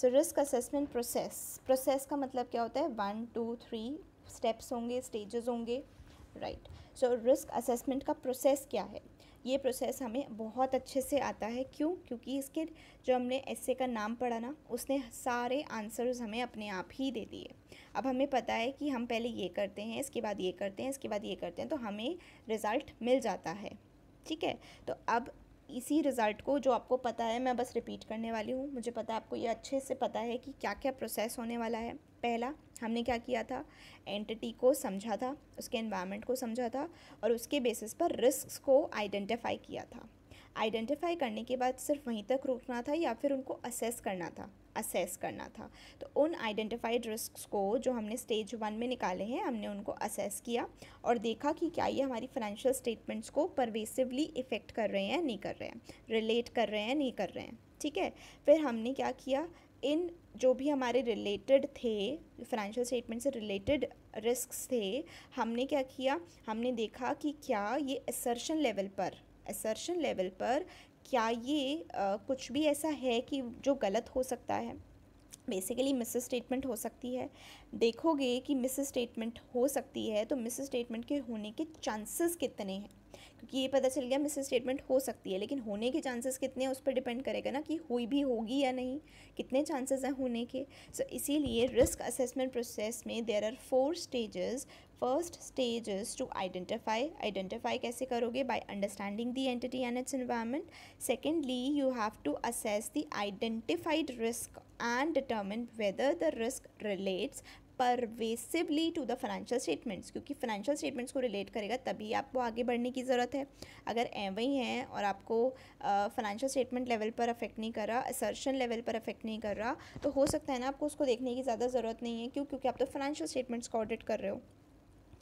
Speaker 1: so risk assessment process process का मतलब क्या होता है वन टू थ्री स्टेप्स होंगे स्टेजेस होंगे राइट सो रिस्क असेसमेंट का प्रोसेस क्या है ये प्रोसेस हमें बहुत अच्छे से आता है क्यों क्योंकि इसके जो हमने ऐसे का नाम पढ़ा ना उसने सारे आंसर्स हमें अपने आप ही दे दिए अब हमें पता है कि हम पहले ये करते हैं इसके बाद ये करते हैं इसके बाद ये करते हैं तो हमें रिज़ल्ट मिल जाता है ठीक है तो अब इसी रिज़ल्ट को जो आपको पता है मैं बस रिपीट करने वाली हूँ मुझे पता है आपको ये अच्छे से पता है कि क्या क्या प्रोसेस होने वाला है पहला हमने क्या किया था एंटिटी को समझा था उसके इन्वायरमेंट को समझा था और उसके बेसिस पर रिस्क को आइडेंटिफाई किया था आइडेंटिफाई करने के बाद सिर्फ वहीं तक रुकना था या फिर उनको असेस करना था असेस करना था तो उन आइडेंटिफाइड रिस्क को जो हमने स्टेज वन में निकाले हैं हमने उनको असेस किया और देखा कि क्या ये हमारी फाइनेंशियल स्टेटमेंट्स को परवेसिवली इफ़ेक्ट कर रहे हैं नहीं कर रहे हैं रिलेट कर रहे हैं नहीं कर रहे हैं ठीक है फिर हमने क्या किया इन जो भी हमारे रिलेटेड थे फाइनेंशियल स्टेटमेंट से रिलेटेड रिस्क थे हमने क्या किया हमने देखा कि क्या ये असर्शन लेवल पर एसर्शन लेवल पर क्या ये uh, कुछ भी ऐसा है कि जो गलत हो सकता है बेसिकली मिस स्टेटमेंट हो सकती है देखोगे कि मिस स्टेटमेंट हो सकती है तो मिस स्टेटमेंट के होने के चांसेस कितने हैं क्योंकि ये पता चल गया मिस स्टेटमेंट हो सकती है लेकिन होने के चांसेस कितने हैं उस पर डिपेंड करेगा ना कि हुई भी होगी या नहीं कितने चांसेस हैं होने के सो so, इसीलिए रिस्क असेसमेंट प्रोसेस में there are four stages first stage is to identify identify कैसे करोगे by understanding the entity and its environment secondly you have to assess the identified risk and determine whether the risk relates pervasively to the financial statements क्योंकि financial statements को relate करेगा तभी आपको आगे बढ़ने की ज़रूरत है अगर वही हैं और आपको फाइनेंशियल स्टेटमेंट लेवल पर अफेक्ट नहीं कर रहा असर्शन लेवल पर अफेक्ट नहीं कर रहा तो हो सकता है ना आपको उसको देखने की ज़्यादा ज़रूरत नहीं है क्यों क्योंकि आप तो फाइनेंशियल स्टेटमेंट्स को ऑडिट कर रहे हो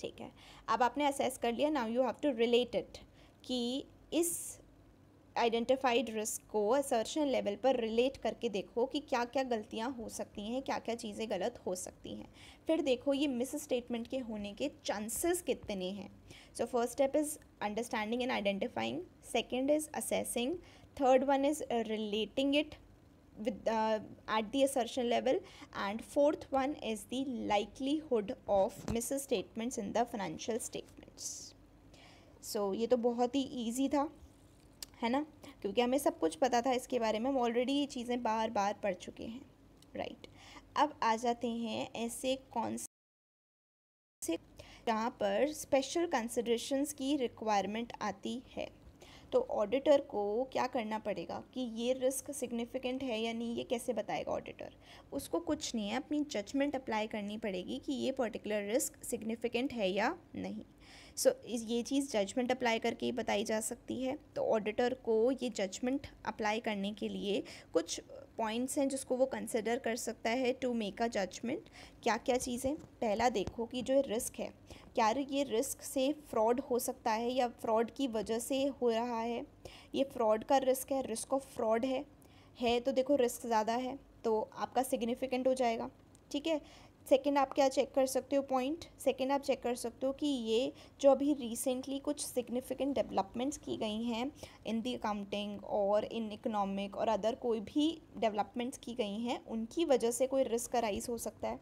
Speaker 1: ठीक है अब आपने असेस कर लिया now you have to relate it कि इस आइडेंटिफाइड रिस्क को असर्शन लेवल पर रिलेट करके देखो कि क्या क्या गलतियाँ हो सकती हैं क्या क्या चीज़ें गलत हो सकती हैं फिर देखो ये मिस स्टेटमेंट के होने के चांसेस कितने हैं so first step is understanding and identifying second is assessing third one is relating it with, uh, at the assertion level and fourth one is the likelihood of misstatements in the financial statements so ye to bahut hi easy tha है ना क्योंकि हमें सब कुछ पता था इसके बारे में हम ऑलरेडी ये चीज़ें बार बार पढ़ चुके हैं राइट अब आ जाते हैं ऐसे कौन से जहाँ पर स्पेशल कंसिड्रेशंस की रिक्वायरमेंट आती है तो ऑडिटर को क्या करना पड़ेगा कि ये रिस्क सिग्निफिकेंट है या नहीं ये कैसे बताएगा ऑडिटर उसको कुछ नहीं है अपनी जजमेंट अप्लाई करनी पड़ेगी कि ये पर्टिकुलर रिस्क सिग्निफिकेंट है या नहीं सो so, ये चीज़ जजमेंट अप्लाई करके ही बताई जा सकती है तो ऑडिटर को ये जजमेंट अप्लाई करने के लिए कुछ पॉइंट्स हैं जिसको वो कंसिडर कर सकता है टू मेक अ जजमेंट क्या क्या चीज़ें पहला देखो कि जो रिस्क है क्या ये रिस्क से फ्रॉड हो सकता है या फ्रॉड की वजह से हो रहा है ये फ्रॉड का रिस्क है रिस्क ऑफ फ्रॉड है है तो देखो रिस्क ज़्यादा है तो आपका सिग्निफिकेंट हो जाएगा ठीक है सेकेंड आप क्या चेक कर सकते हो पॉइंट सेकेंड आप चेक कर सकते हो कि ये जो अभी रिसेंटली कुछ सिग्निफिकेंट डेवलपमेंट्स की गई हैं इन दी अकाउंटिंग और इन इकोनॉमिक और अदर कोई भी डेवलपमेंट्स की गई हैं उनकी वजह से कोई रिस्क अराइज हो सकता है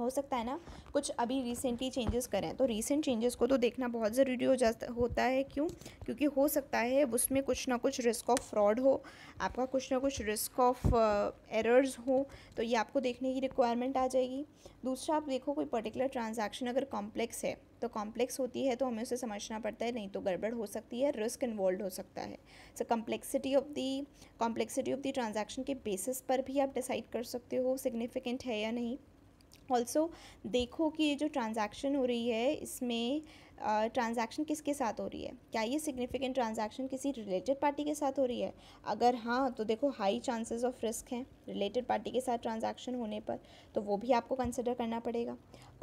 Speaker 1: हो सकता है ना कुछ अभी रिसेंटली चेंजेस करें तो रिसेंट चेंजेस को तो देखना बहुत ज़रूरी हो जाता होता है क्यों क्योंकि हो सकता है उसमें कुछ ना कुछ रिस्क ऑफ फ्रॉड हो आपका कुछ ना कुछ रिस्क ऑफ एरर्स हो तो ये आपको देखने की रिक्वायरमेंट आ जाएगी दूसरा आप देखो कोई पर्टिकुलर ट्रांजेक्शन अगर कॉम्प्लेक्स है तो कॉम्प्लेक्स होती है तो हमें उसे समझना पड़ता है नहीं तो गड़बड़ हो सकती है रिस्क इन्वॉल्व हो सकता है so complexity of the complexity of the transaction के बेसिस पर भी आप डिसाइड कर सकते हो सिग्निफिकेंट है या नहीं ऑल्सो देखो कि ये जो ट्रांजैक्शन हो रही है इसमें ट्रांजैक्शन uh, किसके साथ हो रही है क्या ये सिग्निफिकेंट ट्रांजैक्शन किसी रिलेटेड पार्टी के साथ हो रही है अगर हाँ तो देखो हाई चांसेस ऑफ रिस्क हैं रिलेटेड पार्टी के साथ ट्रांजैक्शन होने पर तो वो भी आपको कंसिडर करना पड़ेगा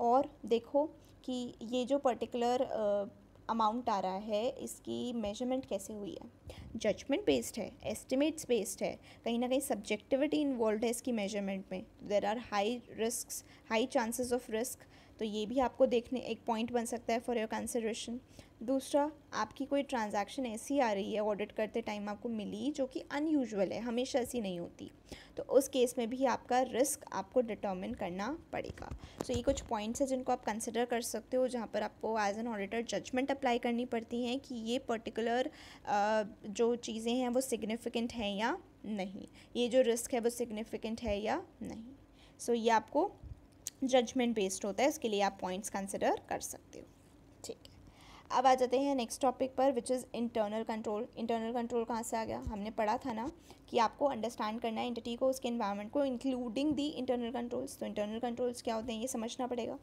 Speaker 1: और देखो कि ये जो पर्टिकुलर uh, अमाउंट आ रहा है इसकी मेजरमेंट कैसे हुई है जजमेंट बेस्ड है एस्टिमेट्स बेस्ड है कहीं ना कहीं सब्जेक्टिविटी इन्वॉल्व है इसकी मेजरमेंट में there are high risk high chances of risk तो ये भी आपको देखने एक पॉइंट बन सकता है फॉर योर कंसिड्रेशन दूसरा आपकी कोई ट्रांजैक्शन ऐसी आ रही है ऑडिट करते टाइम आपको मिली जो कि अनयूजुअल है हमेशा ऐसी नहीं होती तो उस केस में भी आपका रिस्क आपको डिटर्मिन करना पड़ेगा सो so, ये कुछ पॉइंट्स हैं जिनको आप कंसिडर कर सकते हो जहाँ पर आपको as an auditor judgement apply करनी पड़ती हैं कि ये पर्टिकुलर जो चीज़ें हैं वो सिग्निफिकेंट हैं या नहीं ये जो रिस्क है वो सिग्निफिकेंट है या नहीं सो so, ये आपको जजमेंट बेस्ड होता है इसके लिए आप पॉइंट्स कंसिडर कर सकते हो ठीक है अब आ जाते हैं नेक्स्ट टॉपिक पर which is internal control internal control कहाँ से आ गया हमने पढ़ा था ना कि आपको अंडरस्टैंड करना है एंटिटी को उसके इन्वायरमेंट को इंक्लूडिंग दी इंटरनल कंट्रोल्स तो इंटरनल कंट्रोल्स क्या होते हैं ये समझना पड़ेगा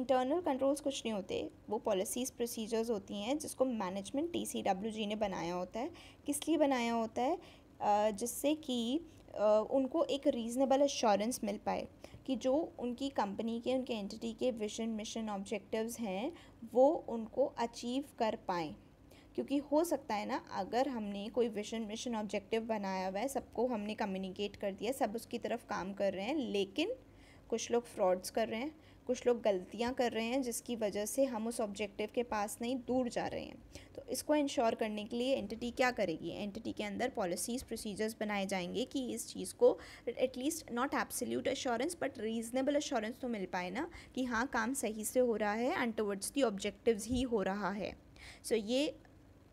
Speaker 1: इंटरनल कंट्रोल्स कुछ नहीं होते वो पॉलिसीज़ प्रोसीजर्स होती हैं जिसको मैनेजमेंट टी ने बनाया होता है किस लिए बनाया होता है जिससे कि उनको एक रीज़नेबल एश्योरेंस मिल पाए कि जो उनकी कंपनी के उनके एंटिटी के विजन मिशन ऑब्जेक्टिव्स हैं वो उनको अचीव कर पाएँ क्योंकि हो सकता है ना अगर हमने कोई विजन मिशन ऑब्जेक्टिव बनाया हुआ है सबको हमने कम्युनिकेट कर दिया सब उसकी तरफ काम कर रहे हैं लेकिन कुछ लोग फ्रॉड्स कर रहे हैं कुछ लोग गलतियाँ कर रहे हैं जिसकी वजह से हम उस ऑब्जेक्टिव के पास नहीं दूर जा रहे हैं तो इसको इंश्योर करने के लिए एंटिटी क्या करेगी एंटिटी के अंदर पॉलिसीज़ प्रोसीजर्स बनाए जाएंगे कि इस चीज़ को at least not absolute assurance but reasonable assurance तो मिल पाए ना कि हाँ काम सही से हो रहा है एंड टवर्ड्स दी ऑब्जेक्टिव ही हो रहा है सो so, ये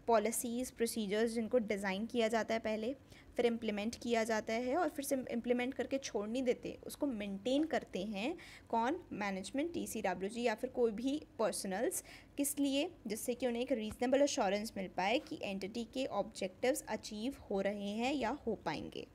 Speaker 1: पॉलिसीज़ प्रोसीजर्स जिनको डिज़ाइन किया जाता है पहले फिर इम्प्लीमेंट किया जाता है और फिर से इम्प्लीमेंट करके छोड़ नहीं देते उसको मेंटेन करते हैं कौन management T C W G या फिर कोई भी पर्सनल्स किस लिए जिससे कि उन्हें एक रीज़नेबल अश्योरेंस मिल पाए कि एंटिटी के ऑब्जेक्टिव्स अचीव हो रहे हैं या हो पाएंगे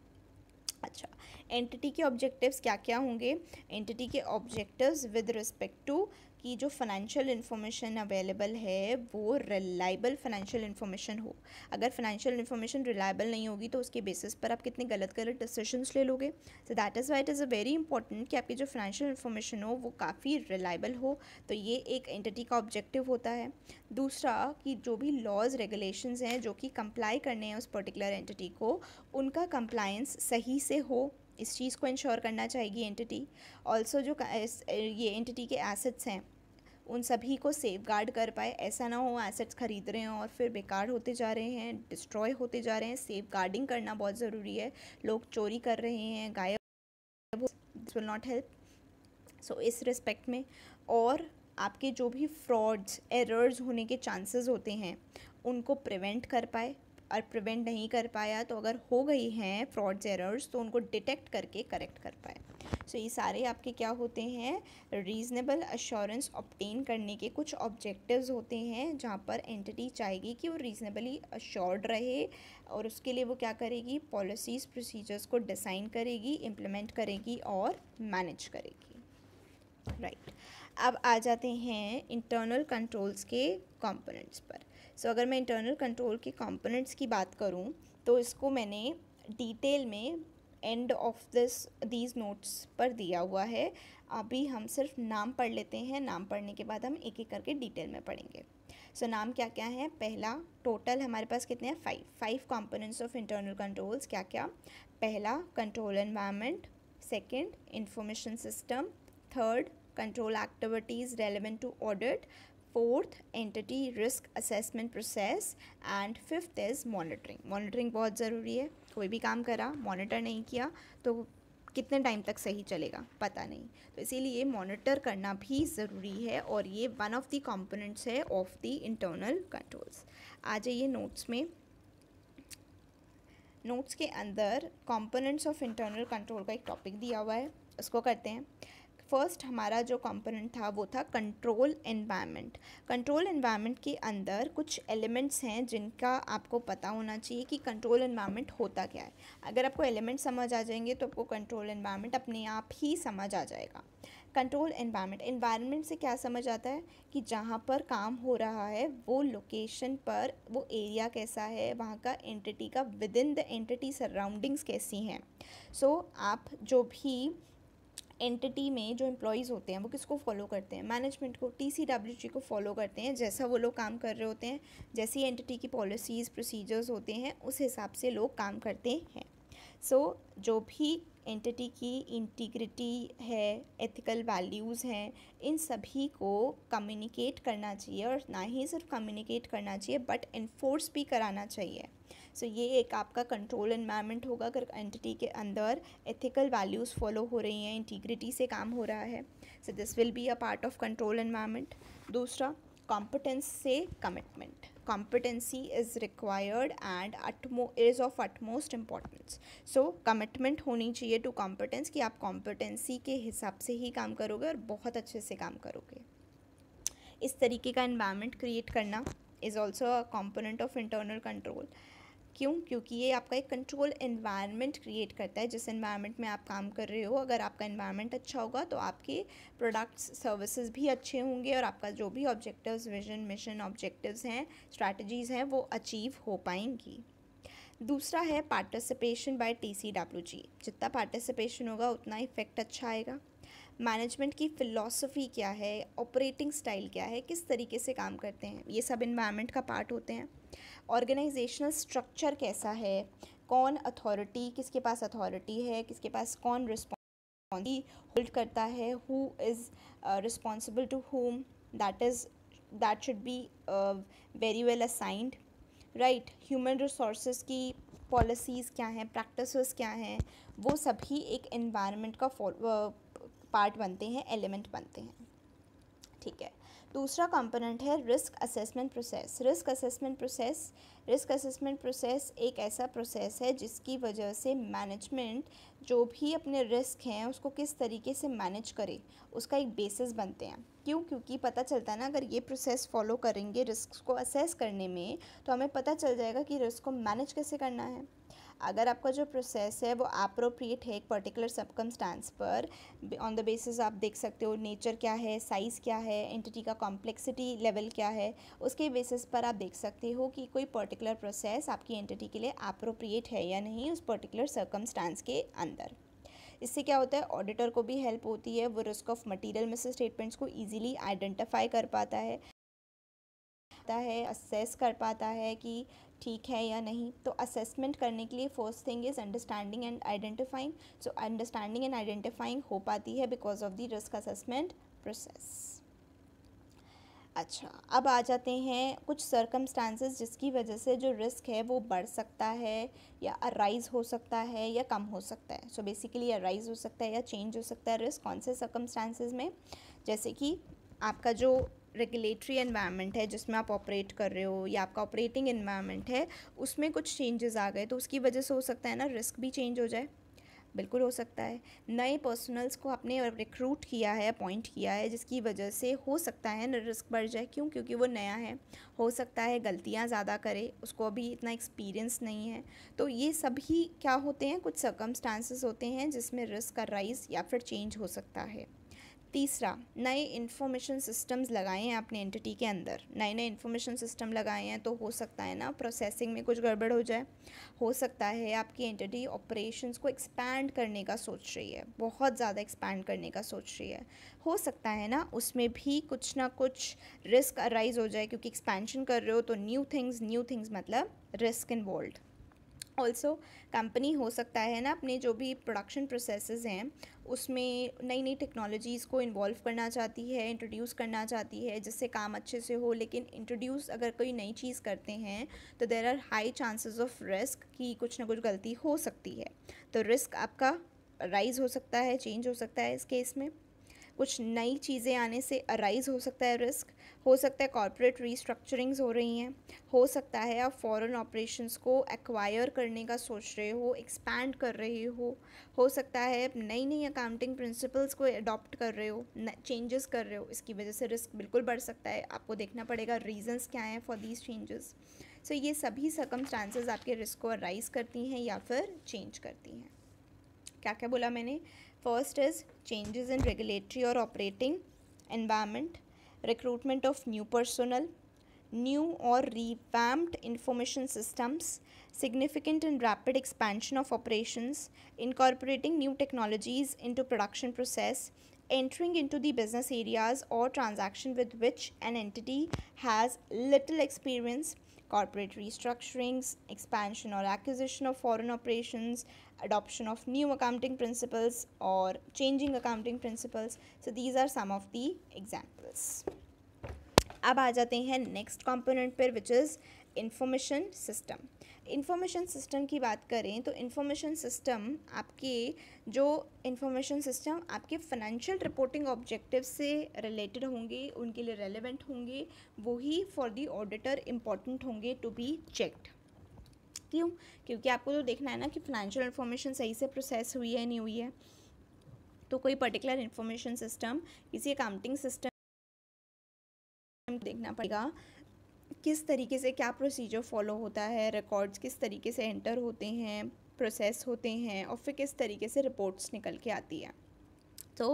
Speaker 1: अच्छा एंटिटी के ऑब्जेक्टिव्स क्या क्या होंगे एंटिटी के ऑब्जेक्टिव्स विद रिस्पेक्ट टू कि जो फाइनेंशियल इन्फॉर्मेशन अवेलेबल है वो रिलायबल फाइनेंशियल इन्फॉर्मेशन हो अगर फाइनेंशियल इन्फॉर्मेशन रिलायबल नहीं होगी तो उसके बेसिस पर आप कितने गलत गलत डिसीजंस ले लोगे so that is why it is a very important कि आपकी जो फाइनेंशियल इन्फॉर्मेशन हो वो काफ़ी रिलायबल हो तो ये एक एंटिटी का ऑब्जेक्टिव होता है दूसरा कि जो भी लॉज रेगुलेशन हैं जो कि कंप्लाई करने हैं उस पर्टिकुलर एंटिटी को उनका कंप्लाइंस सही से हो इस चीज़ को इंश्योर करना चाहेगी एंटिटी ऑल्सो जो ये एंटिटी के एसेट्स हैं उन सभी को सेफ गार्ड कर पाए ऐसा ना हो एसेट्स खरीद रहे हैं और फिर बेकार होते जा रहे हैं डिस्ट्रॉय होते जा रहे हैं सेफ गार्डिंग करना बहुत ज़रूरी है लोग चोरी कर रहे हैं गायब this will not help so इस रिस्पेक्ट में और आपके जो भी फ्रॉड्स एरर्स होने के चांसेस होते हैं उनको प्रिवेंट कर पाए और प्रिवेंट नहीं कर पाया तो अगर हो गई हैं फ्रॉड्स एरर्स तो उनको डिटेक्ट करके करेक्ट कर पाए सो so, ये सारे आपके क्या होते हैं रीज़नेबल अश्योरेंस ऑप्टेन करने के कुछ ऑब्जेक्टिव्स होते हैं जहाँ पर एंटिटी चाहेगी कि वो रीज़नेबली अश्योर्ड रहे और उसके लिए वो क्या करेगी पॉलिसीज़ प्रोसीजर्स को डिसाइन करेगी इम्प्लीमेंट करेगी और मैनेज करेगी राइट right. अब आ जाते हैं इंटरनल कंट्रोल्स के कंपोनेंट्स पर सो so, अगर मैं इंटरनल कंट्रोल के कंपोनेंट्स की बात करूँ तो इसको मैंने डिटेल में end of this these notes पर दिया हुआ है अभी हम सिर्फ नाम पढ़ लेते हैं नाम पढ़ने के बाद हम एक एक करके डिटेल में पढ़ेंगे सो so, नाम क्या क्या है पहला टोटल हमारे पास कितने हैं five five components of internal controls क्या क्या पहला control environment second information system third control activities relevant to audit fourth entity risk assessment process and fifth is monitoring monitoring बहुत ज़रूरी है कोई भी काम करा मॉनिटर नहीं किया तो कितने टाइम तक सही चलेगा पता नहीं तो इसीलिए मॉनिटर करना भी ज़रूरी है और ये वन ऑफ द कंपोनेंट्स है ऑफ दी इंटरनल कंट्रोल्स आ जाइए नोट्स में नोट्स के अंदर कंपोनेंट्स ऑफ इंटरनल कंट्रोल का एक टॉपिक दिया हुआ है उसको करते हैं फर्स्ट हमारा जो कंपोनेंट था वो था कंट्रोल इन्वायरमेंट कंट्रोल इन्वायरमेंट के अंदर कुछ एलिमेंट्स हैं जिनका आपको पता होना चाहिए कि कंट्रोल इन्वायरमेंट होता क्या है अगर आपको एलिमेंट समझ आ जाएंगे तो आपको कंट्रोल इन्वायरमेंट अपने आप ही समझ आ जाएगा कंट्रोल इन्वायरमेंट इन्वायरमेंट से क्या समझ आता है कि जहाँ पर काम हो रहा है वो लोकेशन पर वो एरिया कैसा है वहाँ का एंटिटी का within the entity surroundings कैसी हैं सो so, आप जो भी एंटिटी में जो एम्प्लॉयज़ होते हैं वो किसको फॉलो करते हैं मैनेजमेंट को टी सी डब्ल्यू जी को फॉलो करते हैं जैसा वो लोग काम कर रहे होते हैं जैसी एंटिटी की पॉलिसीज़ प्रोसीजर्स होते हैं उस हिसाब से लोग काम करते हैं सो so, जो भी एंटिटी की इंटीग्रिटी है एथिकल वैल्यूज़ हैं इन सभी को कम्युनिकेट करना चाहिए और ना ही सिर्फ कम्युनिकेट करना चाहिए बट इन्फोर्स भी कराना चाहिए सो so, ये एक आपका कंट्रोल इन्वायरमेंट होगा अगर एंटिटी के अंदर एथिकल वैल्यूज़ फॉलो हो रही हैं इंटीग्रिटी से काम हो रहा है so this will be a part of control environment दूसरा कॉम्पिटेंस से commitment competency is required and अटमो is of utmost importance so commitment होनी चाहिए टू कॉम्पिटेंस कि आप कॉम्पिटेंसी के हिसाब से ही काम करोगे और बहुत अच्छे से काम करोगे इस तरीके का इन्वायरमेंट क्रिएट करना is also a component of internal control क्यों क्योंकि ये आपका एक कंट्रोल इन्वायरमेंट क्रिएट करता है जिस इन्वायरमेंट में आप काम कर रहे हो अगर आपका इन्वायरमेंट अच्छा होगा तो आपके प्रोडक्ट्स सर्विसेज भी अच्छे होंगे और आपका जो भी ऑब्जेक्टिव्स विजन मिशन ऑब्जेक्टिव्स हैं स्ट्रैटेजीज़ हैं वो अचीव हो पाएंगी दूसरा है participation by T C W G जितना पार्टिसिपेशन होगा उतना इफेक्ट अच्छा आएगा मैनेजमेंट की फ़िलॉसफी क्या है ऑपरेटिंग स्टाइल क्या है किस तरीके से काम करते हैं ये सब इन्वायरमेंट का पार्ट होते हैं ऑर्गेनाइजेशनल स्ट्रक्चर कैसा है कौन अथॉरिटी किसके पास अथॉरिटी है किसके पास कौन रिस्पॉन्सिबिलिटी होल्ड करता है who is responsible to whom that is that should be very well assigned right human resource की पॉलिसीज़ क्या हैं प्रैक्टिस क्या हैं वो सभी एक इन्वायरमेंट का पार्ट uh, बनते हैं एलिमेंट बनते हैं ठीक है दूसरा कंपोनेंट है risk assessment process risk assessment process risk assessment process एक ऐसा प्रोसेस है जिसकी वजह से मैनेजमेंट जो भी अपने रिस्क हैं उसको किस तरीके से मैनेज करे उसका एक बेसिस बनते हैं क्यों क्योंकि पता चलता है ना अगर ये प्रोसेस फॉलो करेंगे रिस्क को असेस करने में तो हमें पता चल जाएगा कि रिस्क को मैनेज कैसे करना है अगर आपका जो प्रोसेस है वो अप्रोप्रिएट है एक पर्टिकुलर सबकम पर ऑन द बेसिस आप देख सकते हो नेचर क्या है साइज़ क्या है एंटिटी का कॉम्प्लेक्सिटी लेवल क्या है उसके बेसिस पर आप देख सकते हो कि कोई पर्टिकुलर प्रोसेस आपकी एंटिटी के लिए अप्रोप्रिएट है या नहीं उस पर्टिकुलर सबकम के अंदर इससे क्या होता है ऑडिटर को भी हेल्प होती है वो रिस्क ऑफ मटेरियल में से स्टेटमेंट्स को इजीली आइडेंटिफाई कर पाता है है असेस कर पाता है कि ठीक है या नहीं तो असेसमेंट करने के लिए first thing is understanding and identifying so understanding and identifying हो पाती है because of the risk assessment process अच्छा अब आ जाते हैं कुछ सर्कमस्टांसेस जिसकी वजह से जो रिस्क है वो बढ़ सकता है या अराइज़ हो सकता है या कम हो सकता है सो बेसिकली अराइज़ हो सकता है या चेंज हो सकता है रिस्क कौन से सर्कमस्टांसेस में जैसे कि आपका जो रेगुलेटरी इन्वायरमेंट है जिसमें आप ऑपरेट कर रहे हो या आपका ऑपरेटिंग इन्वायरमेंट है उसमें कुछ चेंजेस आ गए तो उसकी वजह से हो सकता है ना रिस्क भी चेंज हो जाए बिल्कुल हो सकता है नए पर्सनल्स को आपने रिक्रूट किया है अपॉइंट किया है जिसकी वजह से हो सकता है रिस्क बढ़ जाए क्यों क्योंकि वो नया है हो सकता है गलतियाँ ज़्यादा करे उसको अभी इतना एक्सपीरियंस नहीं है तो ये सभी क्या होते हैं कुछ सर्कमस्टांसिस होते हैं जिसमें रिस्क का राइज या फिर चेंज हो सकता है तीसरा नए इन्फॉर्मेशन सिस्टम्स लगाए हैं आपने एंटिटी के अंदर नए नए इन्फॉर्मेशन सिस्टम लगाए हैं तो हो सकता है ना प्रोसेसिंग में कुछ गड़बड़ हो जाए हो सकता है आपकी एंटिटी ऑपरेशंस को एक्सपैंड करने का सोच रही है बहुत ज़्यादा एक्सपैंड करने का सोच रही है हो सकता है ना उसमें भी कुछ ना कुछ रिस्क अराइज हो जाए क्योंकि एक्सपेंशन कर रहे हो तो न्यू थिंग्स न्यू थिंग्स मतलब रिस्क इन्वॉल्व ऑल्सो कंपनी हो सकता है ना अपने जो भी प्रोडक्शन प्रोसेसेस हैं उसमें नई नई टेक्नोलॉजीज़ को इन्वॉल्व करना चाहती है इंट्रोड्यूस करना चाहती है जिससे काम अच्छे से हो लेकिन इंट्रोड्यूस अगर कोई नई चीज़ करते हैं तो there are high chances of risk कि कुछ ना कुछ गलती हो सकती है तो रिस्क आपका राइज हो सकता है चेंज हो सकता है इस केस में कुछ नई चीज़ें आने से अराइज हो सकता है रिस्क हो सकता है कॉरपोरेट रीस्ट्रक्चरिंग्स हो रही हैं हो सकता है आप फॉरेन ऑपरेशंस को एक्वायर करने का सोच रहे हो एक्सपैंड कर रहे हो हो सकता है आप नई नई अकाउंटिंग प्रिंसिपल्स को अडॉप्ट कर रहे हो चेंजेस कर रहे हो इसकी वजह से रिस्क बिल्कुल बढ़ सकता है आपको देखना पड़ेगा रीजंस क्या हैं फॉर दीज चेंजेस सो ये सभी चांसेज आपके रिस्क को अराइज करती हैं या फिर चेंज करती हैं क्या क्या बोला मैंने first is changes in regulatory और operating environment recruitment of new personnel, new or revamped information systems, significant and rapid expansion of operations, incorporating new technologies into production process, entering into the business areas or transaction with which an entity has little experience, corporate restructurings, expansion or acquisition of foreign operations, adoption of new accounting principles or changing accounting principles so these are some of the examples अब आ जाते हैं next component पर which is information system information system की बात करें तो information system आपके जो इन्फॉर्मेशन सिस्टम आपके फाइनेंशियल रिपोर्टिंग ऑब्जेक्टिव से रिलेटेड होंगे उनके लिए रेलिवेंट होंगे वही फॉर दी ऑडिटर इम्पॉर्टेंट होंगे टू बी चेक्ड क्यों क्योंकि आपको तो देखना है ना कि फाइनेंशियल इन्फॉर्मेशन सही से प्रोसेस हुई है नहीं हुई है तो कोई पर्टिकुलर इन्फॉर्मेशन सिस्टम किसी अकाउंटिंग सिस्टम देखना पड़ेगा किस तरीके से क्या प्रोसीजर फॉलो होता है रिकॉर्ड्स किस तरीके से एंटर होते हैं प्रोसेस होते हैं और फिर किस तरीके से रिपोर्ट्स निकल के आती है तो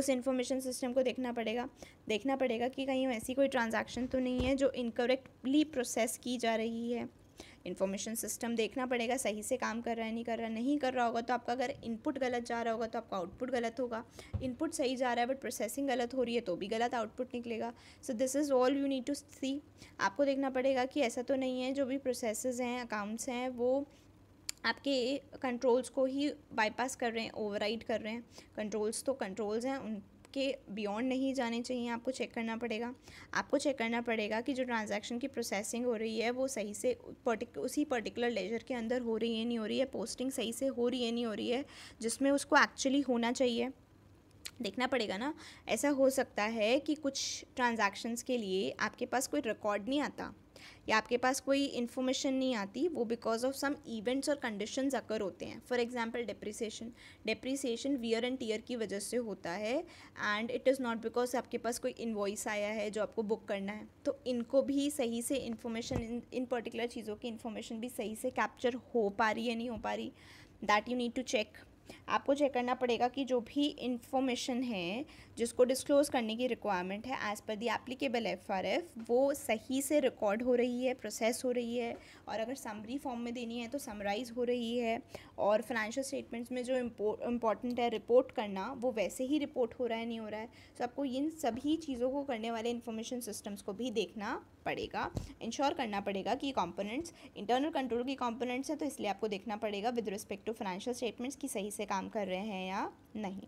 Speaker 1: उस इन्फॉर्मेशन सिस्टम को देखना पड़ेगा देखना पड़ेगा कि कहीं ऐसी कोई ट्रांजैक्शन तो नहीं है जो इनकरेक्टली प्रोसेस की जा रही है इन्फॉर्मेशन सिस्टम देखना पड़ेगा सही से काम कर रहा है नहीं कर रहा नहीं कर रहा होगा तो आपका अगर इनपुट गलत जा रहा होगा तो आपका आउटपुट गलत होगा इनपुट सही जा रहा है बट प्रोसेसिंग गलत हो रही है तो भी गलत आउटपुट निकलेगा so this is all you need to see आपको देखना पड़ेगा कि ऐसा तो नहीं है जो भी प्रोसेस हैं अकाउंट्स हैं वो आपके कंट्रोल्स को ही बाईपास कर रहे हैं ओवरराइड कर रहे हैं कंट्रोल्स तो कंट्रोल्स हैं उन के बियॉन्ड नहीं जाने चाहिए आपको चेक करना पड़ेगा आपको चेक करना पड़ेगा कि जो ट्रांजैक्शन की प्रोसेसिंग हो रही है वो सही से पर्टिक उसी पर्टिकुलर लेजर के अंदर हो रही है नहीं हो रही है पोस्टिंग सही से हो रही है नहीं हो रही है जिसमें उसको एक्चुअली होना चाहिए देखना पड़ेगा ना ऐसा हो सकता है कि कुछ ट्रांजेक्शन्स के लिए आपके पास कोई रिकॉर्ड नहीं आता या आपके पास कोई इन्फॉर्मेशन नहीं आती वो बिकॉज ऑफ सम इवेंट्स और कंडीशंस अकर होते हैं for example depreciation depreciation wear and tear की वजह से होता है and it is not because आपके पास कोई इन्वॉइस आया है जो आपको बुक करना है तो इनको भी सही से इन्फॉर्मेशन इन इन पर्टिकुलर चीज़ों की इन्फॉर्मेशन भी सही से कैप्चर हो पा रही है नहीं हो पा रही that you need to check आपको चेक करना पड़ेगा कि जो भी इन्फॉर्मेशन है जिसको डिस्क्लोज़ करने की रिक्वायरमेंट है as per the applicable F R F वो सही से रिकॉर्ड हो रही है प्रोसेस हो रही है और अगर समरी फॉर्म में देनी है तो समराइज़ हो रही है और फाइनेंशियल स्टेटमेंट्स में जो इम्पोर्टेंट है रिपोर्ट करना वो वैसे ही रिपोर्ट हो रहा है नहीं हो रहा है सो आपको इन सभी चीज़ों को करने वाले इन्फॉर्मेशन सिस्टम्स को भी देखना पड़ेगा इंश्योर करना पड़ेगा कि कॉम्पोनेंट्स इंटरनल कंट्रोल की कॉम्पोनेंट्स हैं तो इसलिए आपको देखना पड़ेगा with respect to financial statements कि सही से काम कर रहे हैं या नहीं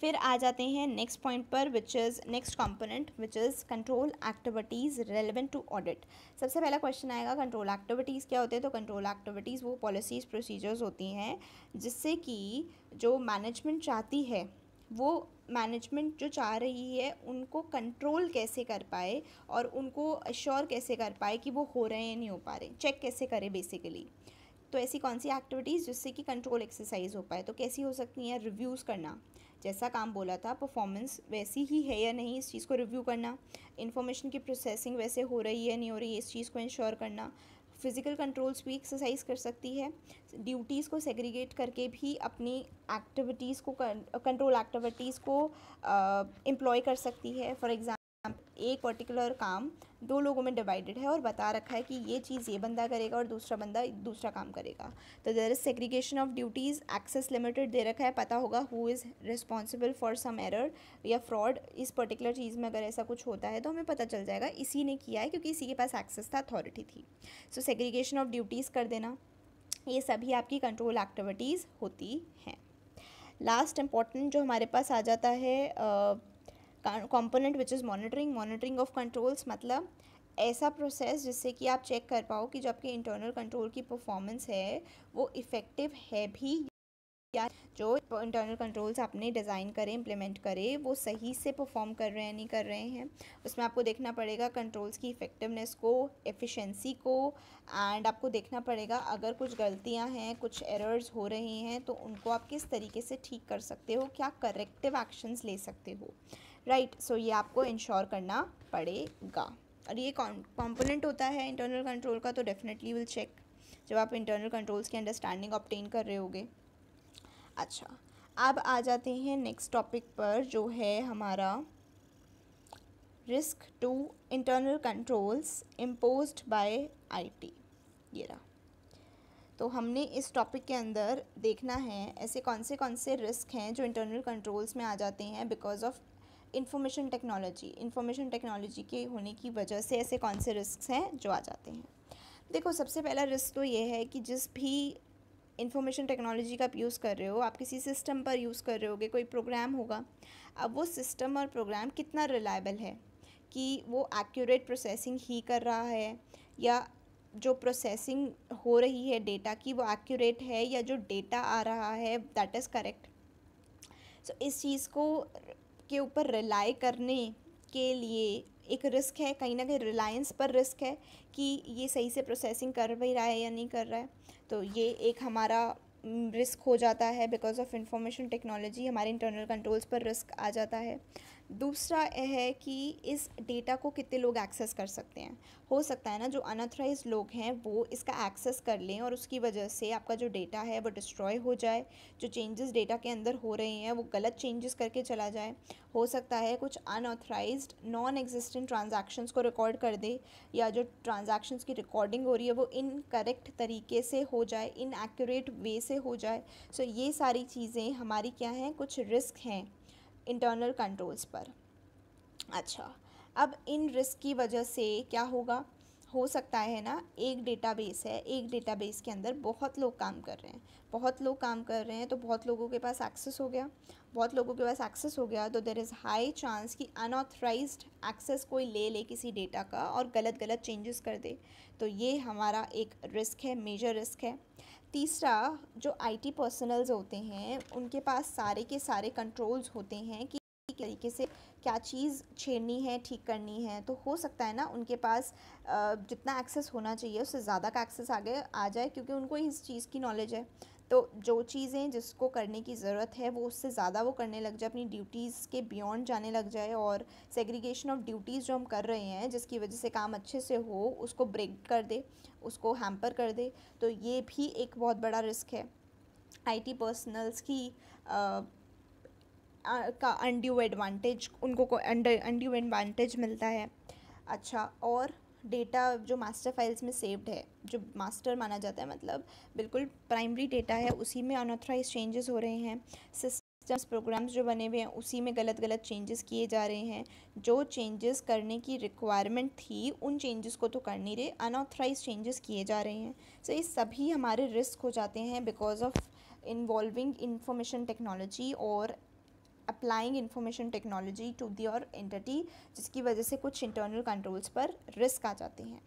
Speaker 1: फिर आ जाते हैं नेक्स्ट पॉइंट पर which is next component which is control activities relevant to audit सबसे पहला क्वेश्चन आएगा कंट्रोल एक्टिविटीज़ क्या होते हैं तो कंट्रोल एक्टिविटीज़ वो पॉलिसीज़ प्रोसीजर्स होती हैं जिससे कि जो मैनेजमेंट चाहती है वो मैनेजमेंट जो चाह रही है उनको कंट्रोल कैसे कर पाए और उनको अश्योर कैसे कर पाए कि वो हो रहे हैं नहीं हो पा रहे चेक कैसे करें बेसिकली तो ऐसी कौन सी एक्टिविटीज़ जिससे कि कंट्रोल एक्सरसाइज हो पाए तो कैसी हो सकती हैं रिव्यूज़ करना जैसा काम बोला था परफॉर्मेंस वैसी ही है या नहीं इस चीज़ को रिव्यू करना इन्फॉर्मेशन की प्रोसेसिंग वैसे हो रही है नहीं हो रही है इस चीज़ को इंश्योर करना फिज़िकल कंट्रोल्स भी एक्सरसाइज कर सकती है ड्यूटीज़ को सेग्रीगेट करके भी अपनी एक्टिविटीज़ को कंट्रोल एक्टिविटीज़ को एम्प्लॉय uh, कर सकती है फॉर एग्जाम्पल एक पर्टिकुलर काम दो लोगों में डिवाइडेड है और बता रखा है कि ये चीज़ ये बंदा करेगा और दूसरा बंदा दूसरा काम करेगा तो there is segregation of duties access limited दे रखा है पता होगा who is responsible for some error या फ्रॉड इस पर्टिकुलर चीज़ में अगर ऐसा कुछ होता है तो हमें पता चल जाएगा इसी ने किया है क्योंकि इसी के पास एक्सेस था अथॉरिटी थी सो सेग्रीगेशन ऑफ ड्यूटीज़ कर देना ये सभी आपकी कंट्रोल एक्टिविटीज़ होती हैं लास्ट इम्पॉर्टेंट जो हमारे पास आ जाता है component which is monitoring monitoring of controls मतलब ऐसा प्रोसेस जिससे कि आप चेक कर पाओ कि जो आपके इंटरनल कंट्रोल की परफॉर्मेंस है वो इफ़ेक्टिव है भी या जो इंटरनल कंट्रोल्स आपने डिज़ाइन करें इम्प्लीमेंट करें वो सही से परफॉर्म कर रहे हैं नहीं कर रहे हैं उसमें आपको देखना पड़ेगा कंट्रोल्स की इफ़ेक्टिवनेस को एफिशिएंसी को एंड आपको देखना पड़ेगा अगर कुछ गलतियां हैं कुछ एरर्स हो रहे हैं तो उनको आप किस तरीके से ठीक कर सकते हो क्या करेक्टिव एक्शंस ले सकते हो राइट right, सो so ये आपको इंश्योर करना पड़ेगा और ये कॉम्पोनेंट होता है इंटरनल कंट्रोल का तो डेफिनेटली विल चेक जब आप इंटरनल कंट्रोल्स की अंडरस्टैंडिंग ऑप्टेन कर रहे होगे अच्छा अब आ जाते हैं नेक्स्ट टॉपिक पर जो है हमारा risk to internal controls impose by IT ये रहा तो हमने इस टॉपिक के अंदर देखना है ऐसे कौन से कौन से रिस्क हैं जो इंटरनल कंट्रोल्स में आ जाते हैं because of information technology information technology के होने की वजह से ऐसे कौन से रिस्क हैं जो आ जाते हैं देखो सबसे पहला रिस्क तो ये है कि जिस भी इन्फॉर्मेशन टेक्नोलॉजी का आप यूज़ कर रहे हो आप किसी सिस्टम पर यूज़ कर रहे होगे कोई प्रोग्राम होगा अब वो सिस्टम और प्रोग्राम कितना रिलायबल है कि वो एक्यूरेट प्रोसेसिंग ही कर रहा है या जो प्रोसेसिंग हो रही है डेटा की वो एक्यूरेट है या जो डेटा आ रहा है दैट इज़ करेक्ट सो इस चीज़ को के ऊपर रिलाई करने के लिए एक रिस्क है कहीं ना कहीं रिलायंस पर रिस्क है कि ये सही से प्रोसेसिंग कर भी रहा है या नहीं कर रहा है तो ये एक हमारा रिस्क हो जाता है बिकॉज ऑफ इंफॉर्मेशन टेक्नोलॉजी हमारे इंटरनल कंट्रोल्स पर रिस्क आ जाता है दूसरा है कि इस डेटा को कितने लोग एक्सेस कर सकते हैं हो सकता है ना जो अनऑथराइज लोग हैं वो इसका एक्सेस कर लें और उसकी वजह से आपका जो डेटा है वो डिस्ट्रॉय हो जाए जो चेंजेस डेटा के अंदर हो रहे हैं वो गलत चेंजेस करके चला जाए हो सकता है कुछ अनऑथराइज नॉन एग्जिस्टेंट ट्रांजेक्शन्स को रिकॉर्ड कर दे या जो ट्रांजेक्शन्स की रिकॉर्डिंग हो रही है वो इनकरेक्ट तरीके से हो जाए इनएक्यूरेट वे से हो जाए सो so, ये सारी चीज़ें हमारी क्या हैं कुछ रिस्क हैं इंटरनल कंट्रोल्स पर अच्छा अब इन रिस्क की वजह से क्या होगा हो सकता है ना एक डेटाबेस है एक डेटाबेस के अंदर बहुत लोग काम कर रहे हैं बहुत लोग काम कर रहे हैं तो बहुत लोगों के पास एक्सेस हो गया बहुत लोगों के पास एक्सेस हो गया तो देर इज़ हाई चांस कि अनऑथराइज एक्सेस कोई ले ले किसी डेटा का और गलत गलत चेंजेस कर दे तो ये हमारा एक रिस्क है मेजर रिस्क है तीसरा जो आईटी पर्सनल्स होते हैं उनके पास सारे के सारे कंट्रोल्स होते हैं कि तरीके से क्या चीज़ छेड़नी है ठीक करनी है तो हो सकता है ना उनके पास जितना एक्सेस होना चाहिए उससे ज़्यादा का एक्सेस आगे आ जाए क्योंकि उनको इस चीज़ की नॉलेज है तो जो चीज़ें जिसको करने की ज़रूरत है वो उससे ज़्यादा वो करने लग जाए अपनी ड्यूटीज़ के बियॉन्ड जाने लग जाए और सेग्रीगेशन ऑफ ड्यूटीज़ जो हम कर रहे हैं जिसकी वजह से काम अच्छे से हो उसको ब्रेक कर दे उसको हैम्पर कर दे तो ये भी एक बहुत बड़ा रिस्क है आईटी पर्सनल्स की आ, आ, का अनड्यू एडवांटेज उनको अनड्यू एडवांटेज मिलता है अच्छा और डेटा जो मास्टर फाइल्स में सेव्ड है जो मास्टर माना जाता है मतलब बिल्कुल प्राइमरी डेटा है उसी में अनऑथराइज चेंजेस हो रहे हैं सिस्टम्स प्रोग्राम्स जो बने हुए हैं उसी में गलत गलत चेंजेस किए जा रहे हैं जो चेंजेस करने की रिक्वायरमेंट थी उन चेंजेस को तो कर नहीं रहे अनऑथराइज चेंजेस किए जा रहे हैं सो so, ये सभी हमारे रिस्क हो जाते हैं because of involving information technology और applying information technology to their entity जिसकी वजह से कुछ इंटरनल कंट्रोल्स पर रिस्क आ जाते हैं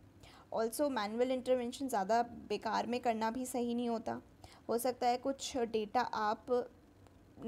Speaker 1: ऑल्सो मैनुअल इंटरवेंशन ज़्यादा बेकार में करना भी सही नहीं होता हो सकता है कुछ डेटा आप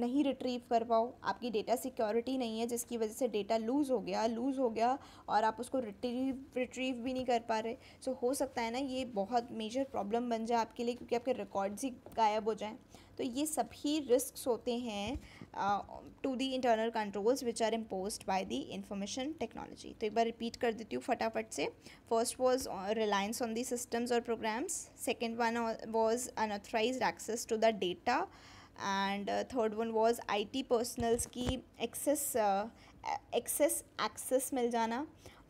Speaker 1: नहीं रिट्रीव कर पाओ आपकी डेटा सिक्योरिटी नहीं है जिसकी वजह से डेटा लूज़ हो गया लूज़ हो गया और आप उसको रिट्रीव रिट्रीव भी नहीं कर पा रहे सो so, हो सकता है ना ये बहुत मेजर प्रॉब्लम बन जाए आपके लिए क्योंकि आपके रिकॉर्ड्स ही गायब हो जाएं तो ये सभी रिस्क होते हैं uh, to the internal controls which are imposed by the information technology तो एक बार repeat कर देती हूँ फटाफट से first was reliance on the systems or programs second one was unauthorized access to the data and uh, third one was IT personals की excess uh, excess access मिल जाना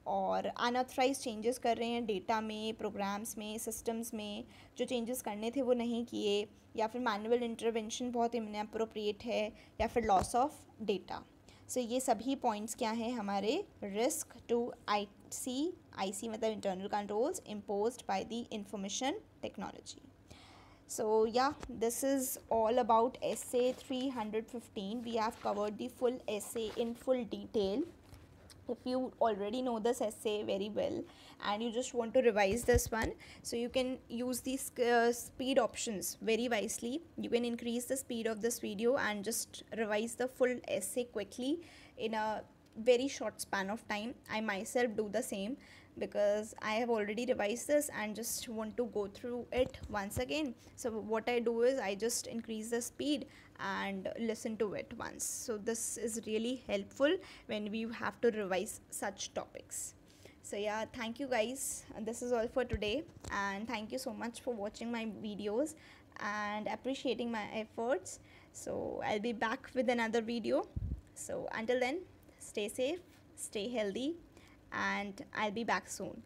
Speaker 1: और अनऑथराइज चेंजेस कर रहे हैं डेटा में प्रोग्राम्स में systems में जो चेंजेस करने थे वो नहीं किए या फिर मैनुअल इंटरवेंशन बहुत अप्रोप्रिएट है या फिर लॉस ऑफ डेटा सो ये सभी पॉइंट्स क्या हैं हमारे risk to I C I C मतलब internal controls impose by the information technology so yeah this is all about essay 315 we have covered the S A in full detail if you already know this essay very well and you just want to revise this one so you can use these uh, speed options very wisely you can increase the speed of this video and just revise the full essay quickly in a very short span of time i myself do the same because i have already revised this and just want to go through it once again so what i do is i just increase the speed and listen to it once so this is really helpful when we have to revise such topics so yeah thank you guys and this is all for today and thank you so much for watching my videos and appreciating my efforts so i'll be back with another video so until then stay safe stay healthy and I'll be back soon.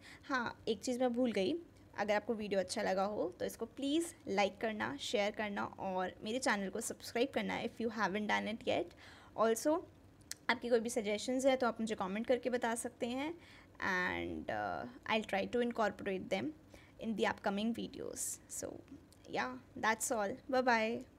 Speaker 1: एक चीज़ मैं भूल गई अगर आपको video अच्छा लगा हो तो इसको प्लीज़ लाइक करना शेयर करना और मेरे चैनल को सब्सक्राइब करना if you haven't done it yet also आपकी कोई भी सजेशंस है तो आप मुझे कमेंट करके बता सकते हैं and I try to incorporate them in the upcoming videos so yeah that's all bye bye